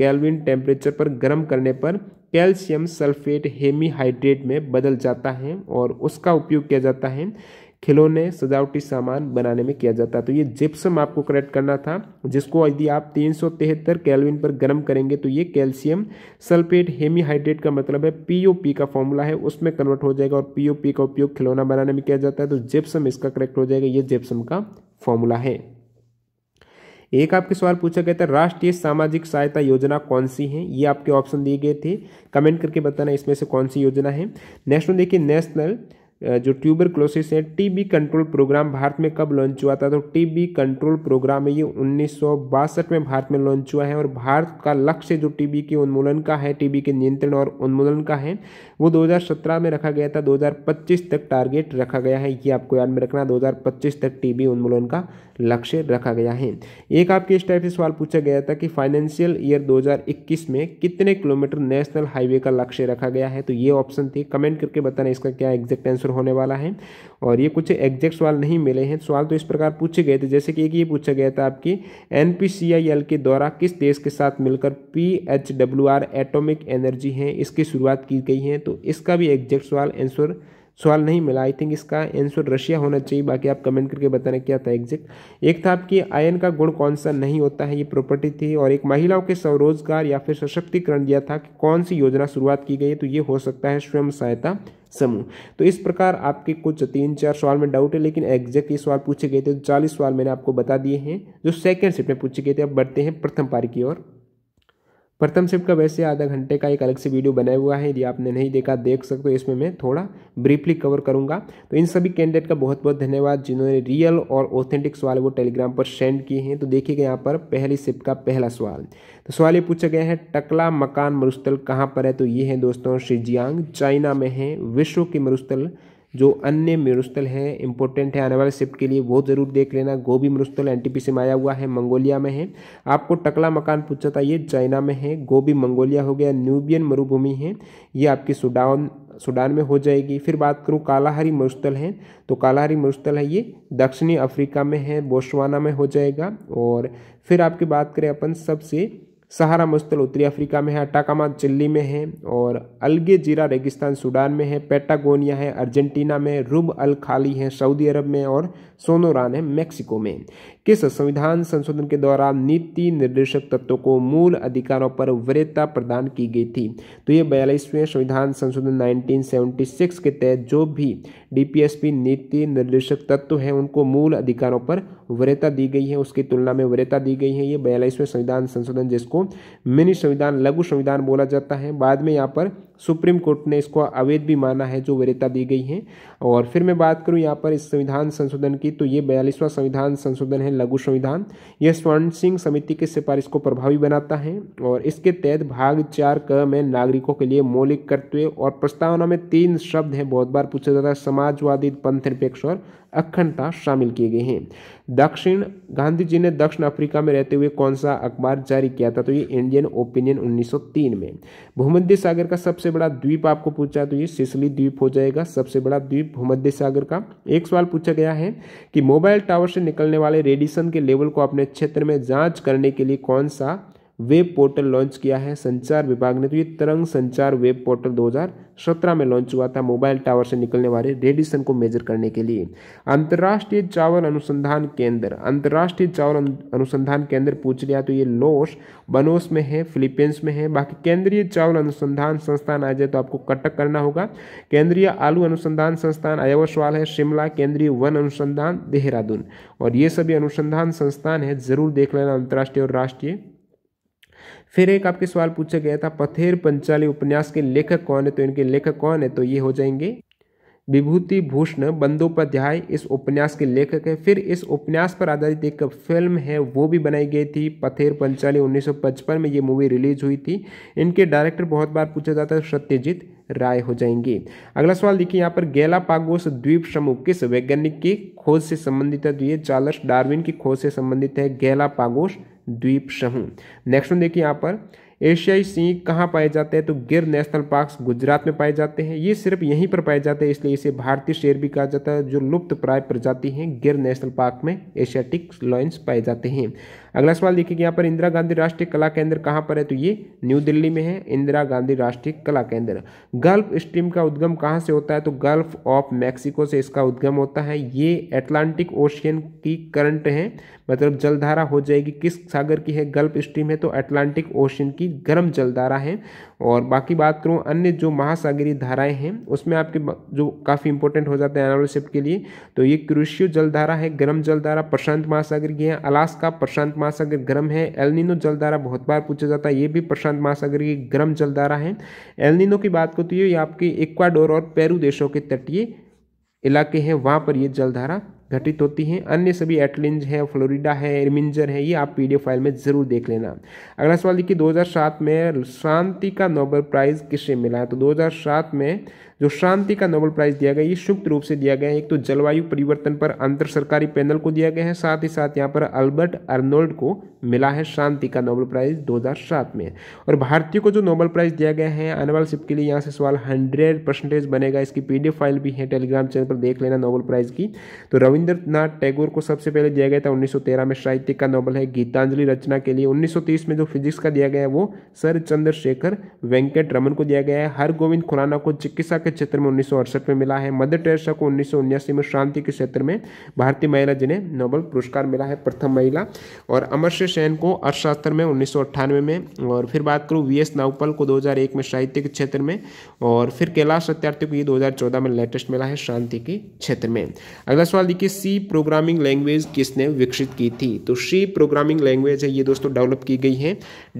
[SPEAKER 1] टेम्परेचर पर गर्म करने पर कैल्शियम सल्फेट हेमीहाइड्रेट में बदल जाता है और उसका उपयोग किया जाता है खिलौने सजावटी सामान बनाने में किया जाता है तो ये जिप्सम आपको करेक्ट करना था जिसको यदि आप तीन सौ तिहत्तर कैलविन पर गर्म करेंगे तो ये कैल्शियम सल्फेट हेमीहाइड्रेट का मतलब है पीओपी का फॉर्मूला है उसमें कन्वर्ट हो जाएगा और पीओपी का उपयोग खिलौना बनाने में किया जाता है तो जिप्सम इसका करेक्ट हो जाएगा ये जिप्सम का फॉर्मूला है एक आपके सवाल पूछा गया था राष्ट्रीय सामाजिक सहायता योजना कौन सी है ये आपके ऑप्शन दिए गए थे कमेंट करके बताना इसमें से कौन सी योजना है नेक्स्ट देखिए नेशनल जो ट्यूबर क्लोसिस है टीबी कंट्रोल प्रोग्राम भारत में कब लॉन्च हुआ था तो टीबी कंट्रोल प्रोग्राम है ये उन्नीस में भारत में लॉन्च हुआ है और भारत का लक्ष्य जो टीबी के उन्मूलन का है टीबी के नियंत्रण और उन्मूलन का है वो 2017 में रखा गया था 2025 तक टारगेट रखा गया है ये आपको याद में रखना दो तक टी उन्मूलन का लक्ष्य रखा गया है एक आपके इस टाइप से सवाल पूछा गया था कि फाइनेंशियल ईयर 2021 में कितने किलोमीटर नेशनल हाईवे का लक्ष्य रखा गया है तो ये ऑप्शन थी कमेंट करके बताना इसका क्या एग्जैक्ट आंसर होने वाला है और ये कुछ एग्जैक्ट सवाल नहीं मिले हैं सवाल तो इस प्रकार पूछे गए थे जैसे कि एक ये पूछा गया था आपकी एन के द्वारा किस देश के साथ मिलकर पी एच एटोमिक एनर्जी है इसकी शुरुआत की गई है तो इसका भी एग्जैक्ट सवाल आंसर सवाल नहीं मिला आई थिंक इसका आंसर रशिया होना चाहिए बाकी आप कमेंट करके बताना क्या था एग्जैक्ट एक था आपकी आयन का गुण कौन सा नहीं होता है ये प्रॉपर्टी थी और एक महिलाओं के स्वरोजगार या फिर सशक्तिकरण दिया था कि कौन सी योजना शुरुआत की गई है तो ये हो सकता है स्वयं सहायता समूह तो इस प्रकार आपके कुछ तीन चार सवाल में डाउट है लेकिन एग्जैक्ट ये सवाल पूछे गए थे तो चालीस सवाल मैंने आपको बता दिए हैं जो सेकेंड शिफ्ट में पूछे गए थे अब बढ़ते हैं प्रथम पारी की ओर प्रथम शिफ्ट का वैसे आधा घंटे का एक अलग से वीडियो बनाया हुआ है यदि आपने नहीं देखा देख सकते हो इसमें मैं थोड़ा ब्रीफली कवर करूंगा तो इन सभी कैंडिडेट का बहुत बहुत धन्यवाद जिन्होंने रियल और ऑथेंटिक सवाल वो टेलीग्राम पर सेंड किए हैं तो देखिएगा यहाँ पर पहली शिफ्ट का पहला सवाल तो सवाल ये पूछा गया है टकला मकान मरुस्थल कहाँ पर है तो ये है दोस्तों शिजियांग चाइना में है विश्व के मरुस्थल जो अन्य मरुस्थल हैं इंपॉर्टेंट है आने वाले शिफ्ट के लिए वो ज़रूर देख लेना गोभी मरुस्थल टी से माया हुआ है मंगोलिया में है आपको टकला मकान पूछा था ये चाइना में है गोभी मंगोलिया हो गया न्यूबियन मरुभूमि है ये आपकी सुडान सुडान में हो जाएगी फिर बात करूँ कालाहारी मरुस्थल है तो कालाहारी मरुस्थल है ये दक्षिणी अफ्रीका में है बोस्वाना में हो जाएगा और फिर आपकी बात करें अपन सबसे सहारा मुस्तल उत्तरी अफ्रीका में है अटाकामा चिल्ली में है और अलगे जीरा रेगिस्तान सूडान में है पेटागोनिया है अर्जेंटीना में रूब अल खाली है सऊदी अरब में और सोनोरान है मेक्सिको में किस संविधान संशोधन के दौरान नीति निर्देशक तत्वों को मूल अधिकारों पर वरीयता प्रदान की गई थी तो ये बयालीसवें संविधान संशोधन नाइनटीन के तहत जो भी डी नीति निर्देशक तत्व हैं उनको मूल अधिकारों पर वरीयता दी गई है उसकी तुलना में वरीयता दी गई है ये बयालीसवें संविधान संशोधन जिसको को मिनी संविधान लघु संविधान बोला जाता है बाद में यहाँ पर सुप्रीम कोर्ट ने इसको अवैध भी माना है जो वरीयता दी गई है और फिर मैं बात करूं यहाँ पर इस संविधान संशोधन की तो ये बयालीसवां संविधान संशोधन है लघु संविधान यह स्वर्ण सिंह समिति की सिफारिश को प्रभावी बनाता है और इसके तहत भाग चार क में नागरिकों के लिए मौलिक कर्तव्य और प्रस्तावना में तीन शब्द हैं बहुत बार पूछा जाता है समाजवादी पंथ निरपेक्ष और अखंडता शामिल किए गए हैं दक्षिण गांधी जी ने दक्षिण अफ्रीका में रहते हुए कौन सा अखबार जारी किया था तो ये इंडियन ओपिनियन 1903 में भूमध्य सागर का सबसे सबसे बड़ा द्वीप आपको पूछा तो ये सिसली द्वीप हो जाएगा सबसे बड़ा द्वीप भूमध्य सागर का एक सवाल पूछा गया है कि मोबाइल टावर से निकलने वाले रेडिएशन के लेवल को अपने क्षेत्र में जांच करने के लिए कौन सा वेब पोर्टल लॉन्च किया है संचार विभाग ने तो ये तरंग संचार वेब पोर्टल 2017 में लॉन्च हुआ था मोबाइल टावर से निकलने वाले रेडिएशन को मेजर करने के लिए अंतर्राष्ट्रीय चावल अनुसंधान केंद्र अंतर्राष्ट्रीय चावल अनुसंधान केंद्र पूछ लिया तो ये लोस बनोस में है फिलीपींस में है बाकी केंद्रीय चावल अनुसंधान संस्थान आ जाए तो आपको कटक करना होगा केंद्रीय आलू अनुसंधान संस्थान अयवशवाल है शिमला केंद्रीय वन अनुसंधान देहरादून और ये सभी अनुसंधान संस्थान है ज़रूर देख लेना अंतर्राष्ट्रीय और राष्ट्रीय फिर एक आपके सवाल पूछा गया था पथेर पंचाली उपन्यास के लेखक कौन है तो इनके लेखक कौन है तो ये हो जाएंगे विभूति भूषण बंदोपाध्याय इस उपन्यास के लेखक है फिर इस उपन्यास पर आधारित एक फिल्म है वो भी बनाई गई थी पथेर पंचाली 1955 में ये मूवी रिलीज हुई थी इनके डायरेक्टर बहुत बार पूछा जाता है सत्यजीत राय हो जाएंगे अगला सवाल देखिए यहाँ पर गैला पागोस द्वीप समूह किस वैज्ञानिक की खोज से संबंधित है तो ये चार्लस डार्विन की खोज से संबंधित है गैलापागोस द्वीप समूह नेक्स्ट में देखिए यहाँ पर एशियाई सिंह कहाँ पाए जाते हैं तो गिर नेशनल पार्क गुजरात में पाए जाते हैं ये सिर्फ यहीं पर पाए जाते हैं इसलिए इसे भारतीय शेर भी कहा जाता है जो लुप्त प्राय प्रजाति हैं गिर नेशनल पार्क में एशियाटिक लॉयंस पाए जाते हैं अगला सवाल देखिए कि यहाँ पर इंदिरा गांधी राष्ट्रीय कला केंद्र कहाँ पर है तो ये न्यू दिल्ली में है इंदिरा गांधी राष्ट्रीय कला केंद्र गल्फ स्ट्रीम का उद्गम कहाँ से होता है तो गल्फ ऑफ मैक्सिको से इसका उद्गम होता है ये एटलांटिक ओशियन की करंट है मतलब जलधारा हो जाएगी किस सागर की है गल्फ स्ट्रीम है तो एटलांटिक ओशियन की गर्म जलधारा है और बाकी बात करूँ अन्य जो महासागरीय धाराएं हैं उसमें आपके जो काफ़ी इंपॉर्टेंट हो जाते हैं एनालिसिप के लिए तो ये क्रूशियो जलधारा है गर्म जलधारा प्रशांत महासागर की है अलास्का प्रशांत महासागर गर्म है एलनिनो जलधारा बहुत बार पूछा जाता है ये भी प्रशांत महासागर की गर्म जलधारा है एलनिनो की बात करती तो है ये आपके इक्वाडोर और पेरू देशों के तटीय इलाके हैं वहाँ पर ये जलधारा घटित होती हैं अन्य सभी एटलिंज है फ्लोरिडा है एरमिंजर है ये आप पीडीएफ फाइल में ज़रूर देख लेना अगला सवाल देखिए 2007 में शांति का नोबेल प्राइज़ किसे मिला है तो 2007 में जो शांति का नोबल प्राइज़ दिया गया ये संयुक्त रूप से दिया गया है एक तो जलवायु परिवर्तन पर अंतर सरकारी पैनल को दिया गया है साथ ही साथ यहाँ पर अल्बर्ट अर्नोल्ड को मिला है शांति का नोबल प्राइज़ दो में और भारतीय को जो नोबल प्राइज़ दिया गया है अनवलशिप के लिए यहाँ से सवाल हंड्रेड परसेंटेज बनेगा इसकी पी फाइल भी है टेलीग्राम चैनल पर देख लेना नोबल प्राइज़ की तो रविंद्रनाथ टैगोर को सबसे पहले दिया गया था उन्नीस में साहित्य का नोबल है गीतांजलि रचना के लिए उन्नीस में जो फिजिक्स का दिया गया है वो सर चंद्रशेखर वेंकट रमन को दिया गया है हर गोविंद खुराना को चिकित्सा के क्षेत्र में उन्नीस में मिला है मध्य टेरेसा को उन्नीस में शांति के क्षेत्र में भारतीय महिला जिन्हें नोबल पुरस्कार मिला है प्रथम महिला और अमर्त्य सेन को अर्थशास्त्र में उन्नीस में और फिर बात करूँ वी एस नागपल को दो में साहित्य के क्षेत्र में और फिर कैलाश सत्यार्थी को ये दो में लेटेस्ट मिला है शांति के क्षेत्र में अगला सवाल देखिए सी प्रोग्रामिंग लैंग्वेज किसने विकसित की थी तो सी प्रोग्रामिंग लैंग्वेज है ये दोस्तों डेवलप की गई है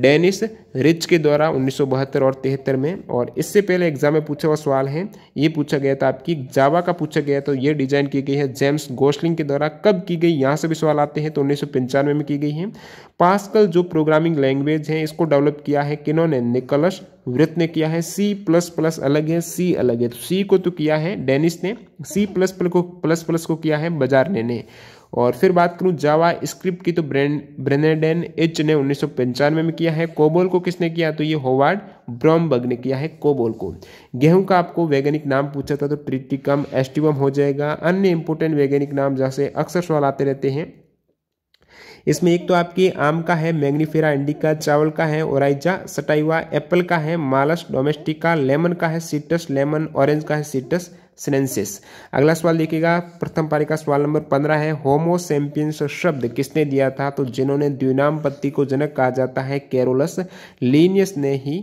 [SPEAKER 1] डेनिस रिच के द्वारा उन्नीस और तिहत्तर में और इससे पहले एग्जाम में पूछा हुआ सवाल है ये पूछा गया था आपकी जावा का पूछा गया तो ये डिजाइन की गई है जेम्स गोस्लिंग के द्वारा कब की गई यहाँ से भी सवाल आते हैं तो उन्नीस में की गई है पास्कल जो प्रोग्रामिंग लैंग्वेज है इसको डेवलप किया है किन्होंने निकलश वृत ने किया है सी प्लस प्लस अलग है सी अलग है तो सी को तो किया है डेनिस ने सी प्लस प्लस को प्लस प्लस को किया है बाजार ने और फिर बात करूँ जावा स्क्रिप्ट की तो ब्रेंड ब्रेनेडेन एच ने उन्नीस में किया है कोबोल को किसने किया तो ये होवार्ड ब्रॉमबर्ग ने किया है कोबोल को गेहूं का आपको वैज्ञानिक नाम पूछा था तो ट्रिटिकम एस्टिवम हो जाएगा अन्य इंपोर्टेंट वैज्ञानिक नाम जैसे अक्सर सवाल आते रहते हैं इसमें एक तो आपके आम का है मैग्नीफेरा इंडिका चावल का है ओराइजा सटाइवा एप्पल का है मालस डोमेस्टिका लेमन का है सीटस लेमन ऑरेंज का है सीटस सिनेंसिस अगला सवाल देखिएगा प्रथम पारी का सवाल नंबर पंद्रह है होमोसेम्पियंस शब्द किसने दिया था तो जिन्होंने द्विनाम पत्ती को जनक कहा जाता है कैरोलस लीनियस ने ही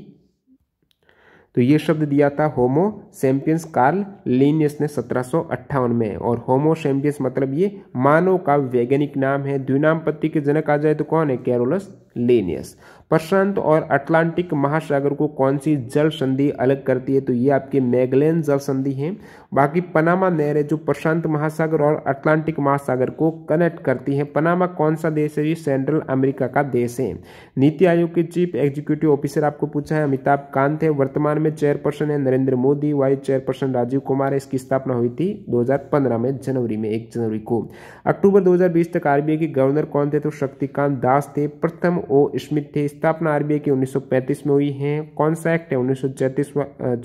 [SPEAKER 1] तो ये शब्द दिया था होमो सेम्पियंस कार्ल लीनियस ने सत्रह में और होमो सेम्पियंस मतलब ये मानव का वैज्ञानिक नाम है द्विनाम पत्ती के जनक आ जाए तो कौन है कैरोलस लेनियस प्रशांत और अटलांटिक महासागर को कौन सी जल संधि अलग करती है तो ये आपके मैगलेन जल संधि है बाकी पनामा नहर है जो प्रशांत महासागर और अटलांटिक महासागर को कनेक्ट करती है पनामा कौन सा देश है ये सेंट्रल अमेरिका का देश है नीति आयोग के चीफ एग्जीक्यूटिव ऑफिसर आपको पूछा है अमिताभ कांत है वर्तमान में चेयरपर्सन है नरेंद्र मोदी वाइस चेयरपर्सन राजीव कुमार इसकी स्थापना हुई थी दो में जनवरी में एक जनवरी को अक्टूबर दो तक आरबीआई के गवर्नर कौन थे तो शक्तिकांत दास थे प्रथम ओ स्मिथ थे स्थापना आरबीआई की 1935 में हुई है कौन सा एक्ट है उन्नीस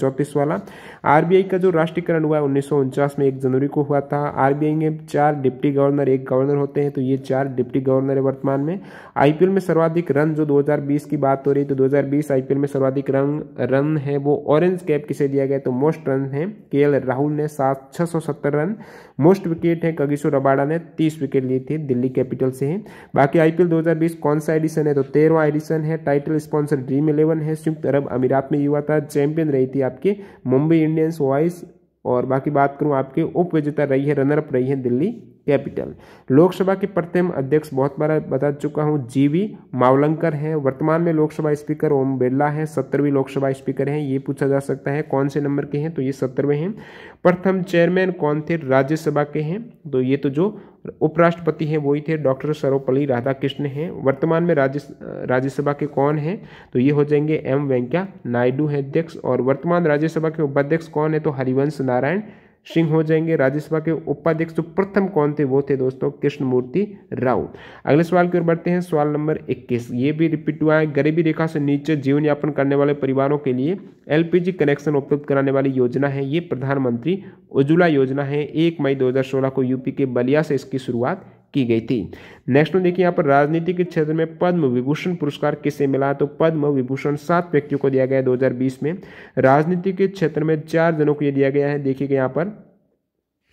[SPEAKER 1] चौंतीस वाला आरबीआई का जो राष्ट्रीयकरण हुआ है उन्नीस में एक जनवरी को हुआ था आरबीआई में चार डिप्टी गवर्नर एक गवर्नर होते हैं तो ये चार डिप्टी गवर्नर है वर्तमान में आईपीएल में सर्वाधिक रन जो 2020 की बात हो रही है तो 2020 आईपीएल में सर्वाधिक रन रन है वो ऑरेंज कैप किसे दिया गया तो मोस्ट रन है के राहुल ने सात रन मोस्ट विकेट है कगिशो रबाड़ा ने तीस विकेट लिए थे दिल्ली कैपिटल से है बाकी आईपीएल दो कौन सा एडिशन है तो तेरहवा एडिशन है टाइटल स्पॉन्सर ड्रीम इलेवन है संयुक्त अरब अमीरात में युवा था चैंपियन रही थी आपकी मुंबई इंडियंस वॉइस और बाकी बात करूँ आपके उप विजेता रही है रनरअप रही है दिल्ली कैपिटल लोकसभा के प्रथम अध्यक्ष बहुत बार बता चुका हूँ जीवी मावलंकर हैं वर्तमान में लोकसभा स्पीकर ओम बिरला हैं सत्तरवीं लोकसभा स्पीकर हैं ये पूछा जा सकता है कौन से नंबर के हैं तो ये सत्तरवें हैं प्रथम चेयरमैन कौन थे राज्यसभा के हैं तो ये तो जो उपराष्ट्रपति हैं वही थे डॉक्टर सर्वपल्ली राधाकृष्ण हैं वर्तमान में राज्य राज्यसभा के कौन हैं तो ये हो जाएंगे एम वेंकैया नायडू हैं अध्यक्ष और वर्तमान राज्यसभा के उपाध्यक्ष कौन है तो हरिवंश नारायण सिंह हो जाएंगे राज्यसभा के उपाध्यक्ष जो तो प्रथम कौन थे वो थे दोस्तों कृष्णमूर्ति राव अगले सवाल की ओर बढ़ते हैं सवाल नंबर इक्कीस ये भी रिपीट हुआ है गरीबी रेखा से नीचे जीवन यापन करने वाले परिवारों के लिए एलपीजी कनेक्शन उपलब्ध कराने वाली योजना है ये प्रधानमंत्री उज्ज्वला योजना है एक मई दो को यूपी के बलिया से इसकी शुरुआत की गई थी नेक्स्ट में देखिए यहाँ पर राजनीति के क्षेत्र में पद्म विभूषण पुरस्कार किसे मिला तो पद्म विभूषण सात व्यक्तियों को दिया गया हजार 2020 में राजनीति के क्षेत्र में चार जनों को यह दिया गया है देखिएगा यहाँ पर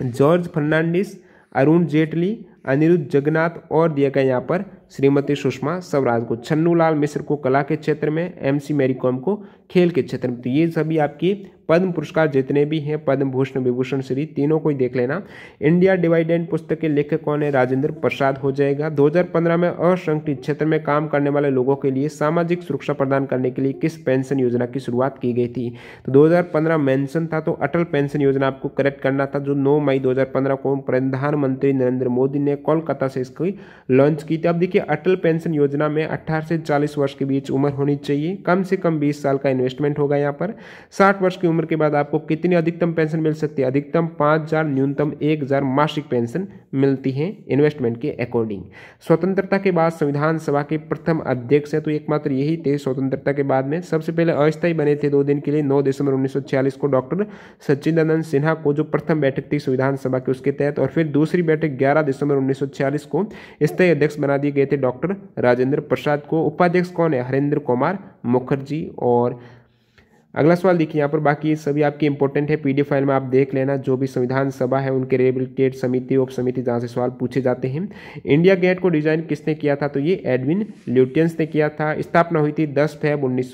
[SPEAKER 1] जॉर्ज फर्नांडिस अरुण जेटली अनिरुद्ध जगन्नाथ और दिया गया यहाँ पर श्रीमती सुषमा स्वराज को छन्नू लाल मिश्र को कला के क्षेत्र में एम सी मेरी कॉम को खेल के क्षेत्र में तो ये सभी आपकी पद्म पुरस्कार जितने भी हैं पद्म भूषण विभूषण श्री तीनों को ही देख लेना इंडिया डिवाइडेंड पुस्तक के लेखक कौन है राजेंद्र प्रसाद हो जाएगा 2015 में असंगठित क्षेत्र में काम करने वाले लोगों के लिए सामाजिक सुरक्षा प्रदान करने के लिए किस पेंशन योजना की शुरुआत की गई थी तो 2015 मेंशन था तो अटल पेंशन योजना आपको करेक्ट करना था जो नौ मई दो को प्रधानमंत्री नरेंद्र मोदी ने कोलकाता से इसकी लॉन्च की थी अब देखिए कि अटल पेंशन योजना में 18 से 40 वर्ष के बीच उम्र होनी चाहिए कम से कम 20 साल का इन्वेस्टमेंट होगा यहाँ पर 60 वर्ष की उम्र के बाद आपको कितनी अधिकतम पेंशन मिल सकती है अधिकतम 5000 न्यूनतम 1000 मासिक पेंशन मिलती है इन्वेस्टमेंट के अकॉर्डिंग स्वतंत्रता के बाद संविधान सभा के प्रथम अध्यक्ष हैं तो एकमात्र यही थे स्वतंत्रता के बाद में सबसे पहले अस्थायी बने थे दो दिन के लिए नौ दिसंबर उन्नीस को डॉक्टर सच्चिदानंद सिन्हा को जो प्रथम बैठक थी संविधान सभा के उसके तहत और फिर दूसरी बैठक ग्यारह दिसंबर उन्नीस को स्थायी अध्यक्ष बना दिए गए गए थे डॉक्टर राजेंद्र प्रसाद को उपाध्यक्ष कौन है हरेंद्र कुमार मुखर्जी और अगला सवाल देखिए यहाँ पर बाकी सभी आपके इंपॉर्टेंट है पीडीएफ फाइल में आप देख लेना जो भी संविधान सभा है उनके रेबिलिटेट समिति उप समिति जहाँ से सवाल पूछे जाते हैं इंडिया गेट को डिजाइन किसने किया था तो ये एडविन ल्यूटियंस ने किया था स्थापना हुई थी दस फेब उन्नीस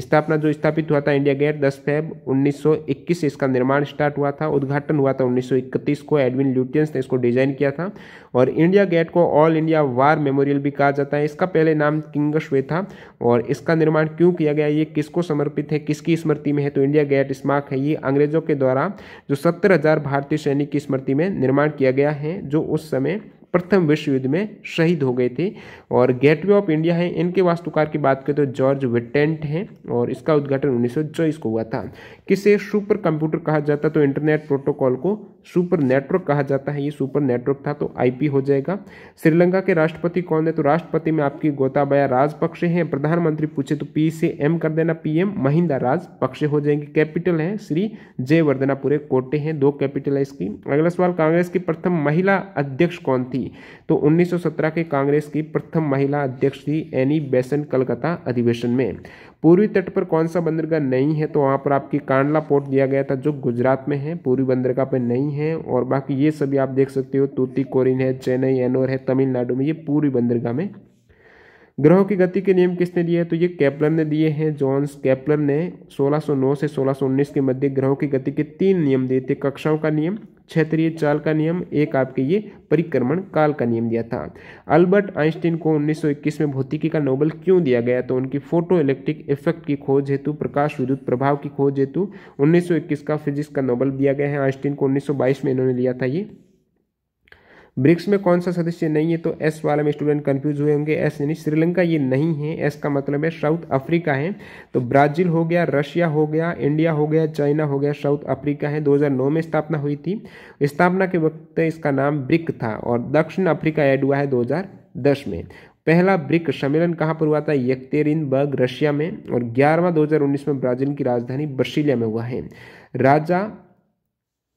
[SPEAKER 1] स्थापना जो स्थापित हुआ था इंडिया गेट 10 फेब 1921 से इसका निर्माण स्टार्ट हुआ था उद्घाटन हुआ था 1931 को एडविन ल्यूटियंस ने इसको डिजाइन किया था और इंडिया गेट को ऑल इंडिया वार मेमोरियल भी कहा जाता है इसका पहले नाम किंगशवे था और इसका निर्माण क्यों किया गया ये किसको समर्पित है किसकी स्मृति में है तो इंडिया गेट स्मार्क है ये अंग्रेजों के द्वारा जो सत्तर भारतीय सैनिक की स्मृति में निर्माण किया गया है जो उस समय प्रथम विश्व युद्ध में शहीद हो गए थे और गेटवे ऑफ इंडिया है इनके वास्तुकार की बात करें तो जॉर्ज विटेंट हैं और इसका उद्घाटन उन्नीस को हुआ था किसे सुपर कंप्यूटर कहा जाता है तो इंटरनेट प्रोटोकॉल को सुपर नेटवर्क कहा जाता है ये सुपर नेटवर्क था तो आईपी हो जाएगा श्रीलंका के राष्ट्रपति कौन है तो राष्ट्रपति में आपकी गोताबाया राजपक्षे हैं प्रधानमंत्री पूछे तो पी से एम कर देना पीएम महिंदा राजपक्षे हो जाएंगे कैपिटल है श्री जयवर्धनापुरे कोटे हैं दो कैपिटल है इसकी अगला सवाल कांग्रेस की प्रथम महिला अध्यक्ष कौन थी तो उन्नीस के कांग्रेस की प्रथम महिला अध्यक्ष थी एनी बेसन कलकत्ता अधिवेशन में पूर्वी तट पर कौन सा बंदरगाह नहीं है तो वहाँ पर आपकी कांडला पोर्ट दिया गया था जो गुजरात में है पूर्वी बंदरगाह पर नहीं है और बाकी ये सभी आप देख सकते हो तूती कोरिन है चेन्नई एनोर है तमिलनाडु में ये पूर्वी बंदरगाह में ग्रहों की गति के नियम किसने दिए हैं तो ये कैप्लर ने दिए हैं जॉन्स कैप्लर ने 1609 से 1619 के मध्य ग्रहों की गति के तीन नियम दिए थे कक्षाओं का नियम क्षेत्रीय चाल का नियम एक आपके ये परिक्रमण काल का नियम दिया था अल्बर्ट आइंस्टीन को 1921 में भौतिकी का नोबल क्यों दिया गया तो उनकी फोटो इलेक्ट्रिक इफेक्ट की खोज हेतु प्रकाश विद्युत प्रभाव की खोज हेतु 1921 का फिजिक्स का नोबल दिया गया है आइंस्टीन को 1922 में इन्होंने लिया था ये ब्रिक्स में कौन सा सदस्य नहीं है तो एस वाले में स्टूडेंट कंफ्यूज हुए होंगे एस यानी श्रीलंका ये नहीं है एस का मतलब है साउथ अफ्रीका है तो ब्राजील हो गया रशिया हो गया इंडिया हो गया चाइना हो गया साउथ अफ्रीका है 2009 में स्थापना हुई थी स्थापना के वक्त इसका नाम ब्रिक था और दक्षिण अफ्रीका ऐड हुआ है दो में पहला ब्रिक सम्मेलन कहाँ पर हुआ था यक्तेरिनबर्ग रशिया में और ग्यारहवा दो में ब्राजील की राजधानी बर्सिलिया में हुआ है राजा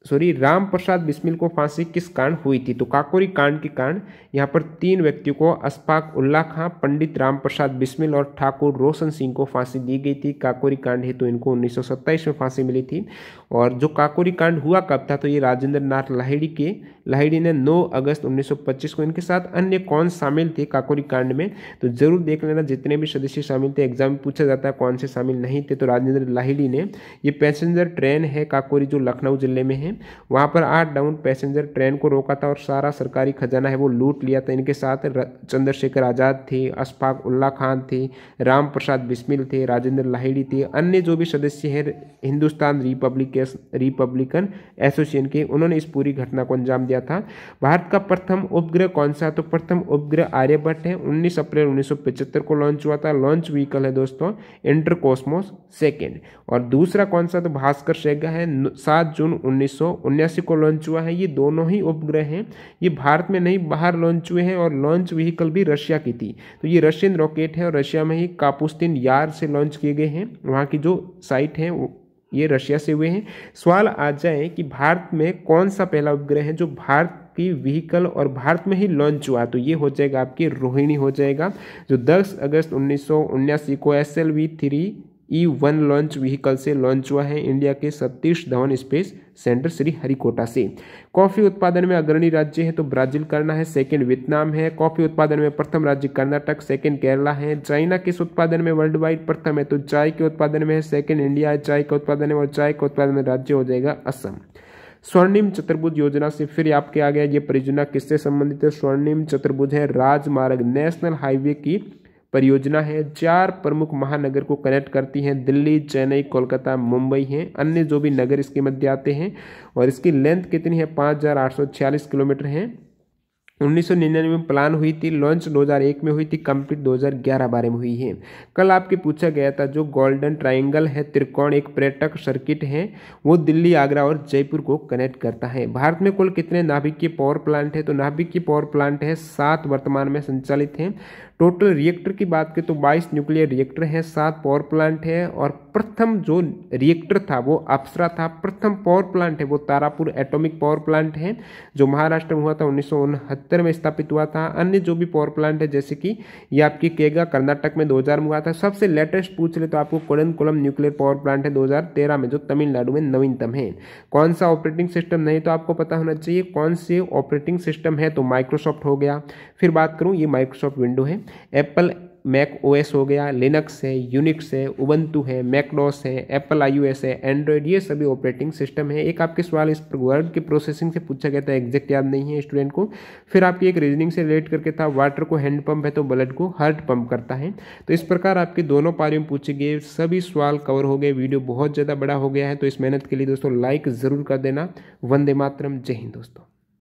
[SPEAKER 1] सॉरी राम प्रसाद बिस्मिल को फांसी किस कारण हुई थी तो काकोरी कांड के कारण यहाँ पर तीन व्यक्तियों को अस्पाक उल्ला खां पंडित राम प्रसाद बिस्मिल और ठाकुर रोशन सिंह को फांसी दी गई थी काकोरी कांड हेतु तो इनको 1927 में फांसी मिली थी और जो काकोरी कांड हुआ कब था तो ये राजेंद्र नाथ लाहिड़ी के लाहिड़ी ने 9 अगस्त 1925 को इनके साथ अन्य कौन शामिल थे काकोरी कांड में तो जरूर देख लेना जितने भी सदस्य शामिल थे एग्जाम में पूछा जाता है कौन से शामिल नहीं थे तो राजेंद्र लाहिड़ी ने ये पैसेंजर ट्रेन है काकोरी जो लखनऊ जिले में है वहाँ पर आठ डाउन पैसेंजर ट्रेन को रोका था और सारा सरकारी खजाना है वो लूट लिया था इनके साथ चंद्रशेखर आज़ाद थे अशफाक उल्ला खान थे राम प्रसाद बिस्मिल थे राजेंद्र लाहिड़ी थे अन्य जो भी सदस्य हैं हिंदुस्तान रिपब्लिक रिपब्लिकन एसोसिएशन के उन्होंने इस पूरी घटना को अंजाम दिया था भारत का प्रथम उपग्रह कौन सा तो प्रथम उपग्रह आर्यभट्ट है 19 अप्रैल 1975 को लॉन्च हुआ था लॉन्च व्हीकल है दोस्तों इंटरकोस्मोस सेकेंड और दूसरा कौन सा तो भास्कर शेगा है सात जून उन्नीस को लॉन्च हुआ है ये दोनों ही उपग्रह हैं ये भारत में नहीं बाहर लॉन्च हुए हैं और लॉन्च व्हीकल भी रशिया की थी तो ये रशियन रॉकेट है और रशिया में ही कापुस्तिन यार से लॉन्च किए गए हैं वहाँ की जो साइट है ये रशिया से हुए हैं सवाल आ जाए कि भारत में कौन सा पहला उपग्रह है जो भारत की व्हीकल और भारत में ही लॉन्च हुआ तो ये हो जाएगा आपकी रोहिणी हो जाएगा जो 10 अगस्त उन्नीस को S L V three E one launch vehicle से लॉन्च हुआ है इंडिया के Satish Dhawan Space Centre Sriharikota से कॉफी उत्पादन में अग्रणी राज्य है तो ब्राजील करना है सेकंड वियतनाम है कॉफी उत्पादन में प्रथम राज्य कर्नाटक सेकंड केरला है चाइना किस उत्पादन में वर्ल्ड वाइड प्रथम है तो चाय के उत्पादन में है सेकंड इंडिया है चाय का उत्पादन में और चाय का उत्पादन में राज्य हो जाएगा असम स्वर्णिम चतुर्भुज योजना से फिर आपके आ गया ये परियोजना किससे संबंधित है स्वर्णिम चतुर्भुज है राजमार्ग नेशनल हाईवे की परियोजना है चार प्रमुख महानगर को कनेक्ट करती हैं दिल्ली चेन्नई कोलकाता मुंबई हैं अन्य जो भी नगर इसके मध्य आते हैं और इसकी लेंथ कितनी है पाँच किलोमीटर है उन्नीस में प्लान हुई थी लॉन्च 2001 में हुई थी कंप्लीट 2011 बारे में हुई है कल आपके पूछा गया था जो गोल्डन ट्रायंगल है त्रिकोण एक पर्यटक सर्किट है वो दिल्ली आगरा और जयपुर को कनेक्ट करता है भारत में कुल कितने नाभिकीय पावर प्लांट है तो नाभिकीय पावर प्लांट है सात वर्तमान में संचालित हैं टोटल रिएक्टर की बात करें तो 22 न्यूक्लियर रिएक्टर हैं सात पावर प्लांट हैं और प्रथम जो रिएक्टर था वो अप्सरा था प्रथम पावर प्लांट है वो तारापुर एटॉमिक पावर प्लांट है जो महाराष्ट्र में हुआ था उन्नीस में स्थापित हुआ था अन्य जो भी पावर प्लांट है जैसे कि ये आपकी केगा कर्नाटक में दो में हुआ था सबसे लेटेस्ट पूछ ले तो आपको कोलम न्यूक्लियर पावर प्लांट है दो में जो तमिलनाडु में नवीनतम है कौन सा ऑपरेटिंग सिस्टम नहीं तो आपको पता होना चाहिए कौन से ऑपरेटिंग सिस्टम है तो माइक्रोसॉफ्ट हो गया फिर बात करूँ ये माइक्रोसॉफ्ट विंडो है एप्पल मैक ओएस हो गया लिनक्स है यूनिक्स है उबंतु है मैकडॉस है एप्पल आईयूएस है एंड्रॉयड ये सभी ऑपरेटिंग सिस्टम है एक आपके सवाल इस वर्ड के प्रोसेसिंग से पूछा गया था एग्जैक्ट याद नहीं है स्टूडेंट को फिर आपकी एक रीजनिंग से रिलेट करके था वाटर को हैंड पंप है तो ब्लड को हार्ट पंप करता है तो इस प्रकार आपके दोनों पारियों में पूछे गए सभी सवाल कवर हो गए वीडियो बहुत ज़्यादा बड़ा हो गया है तो इस मेहनत के लिए दोस्तों लाइक ज़रूर कर देना वंदे मातरम जय हिंद दोस्तों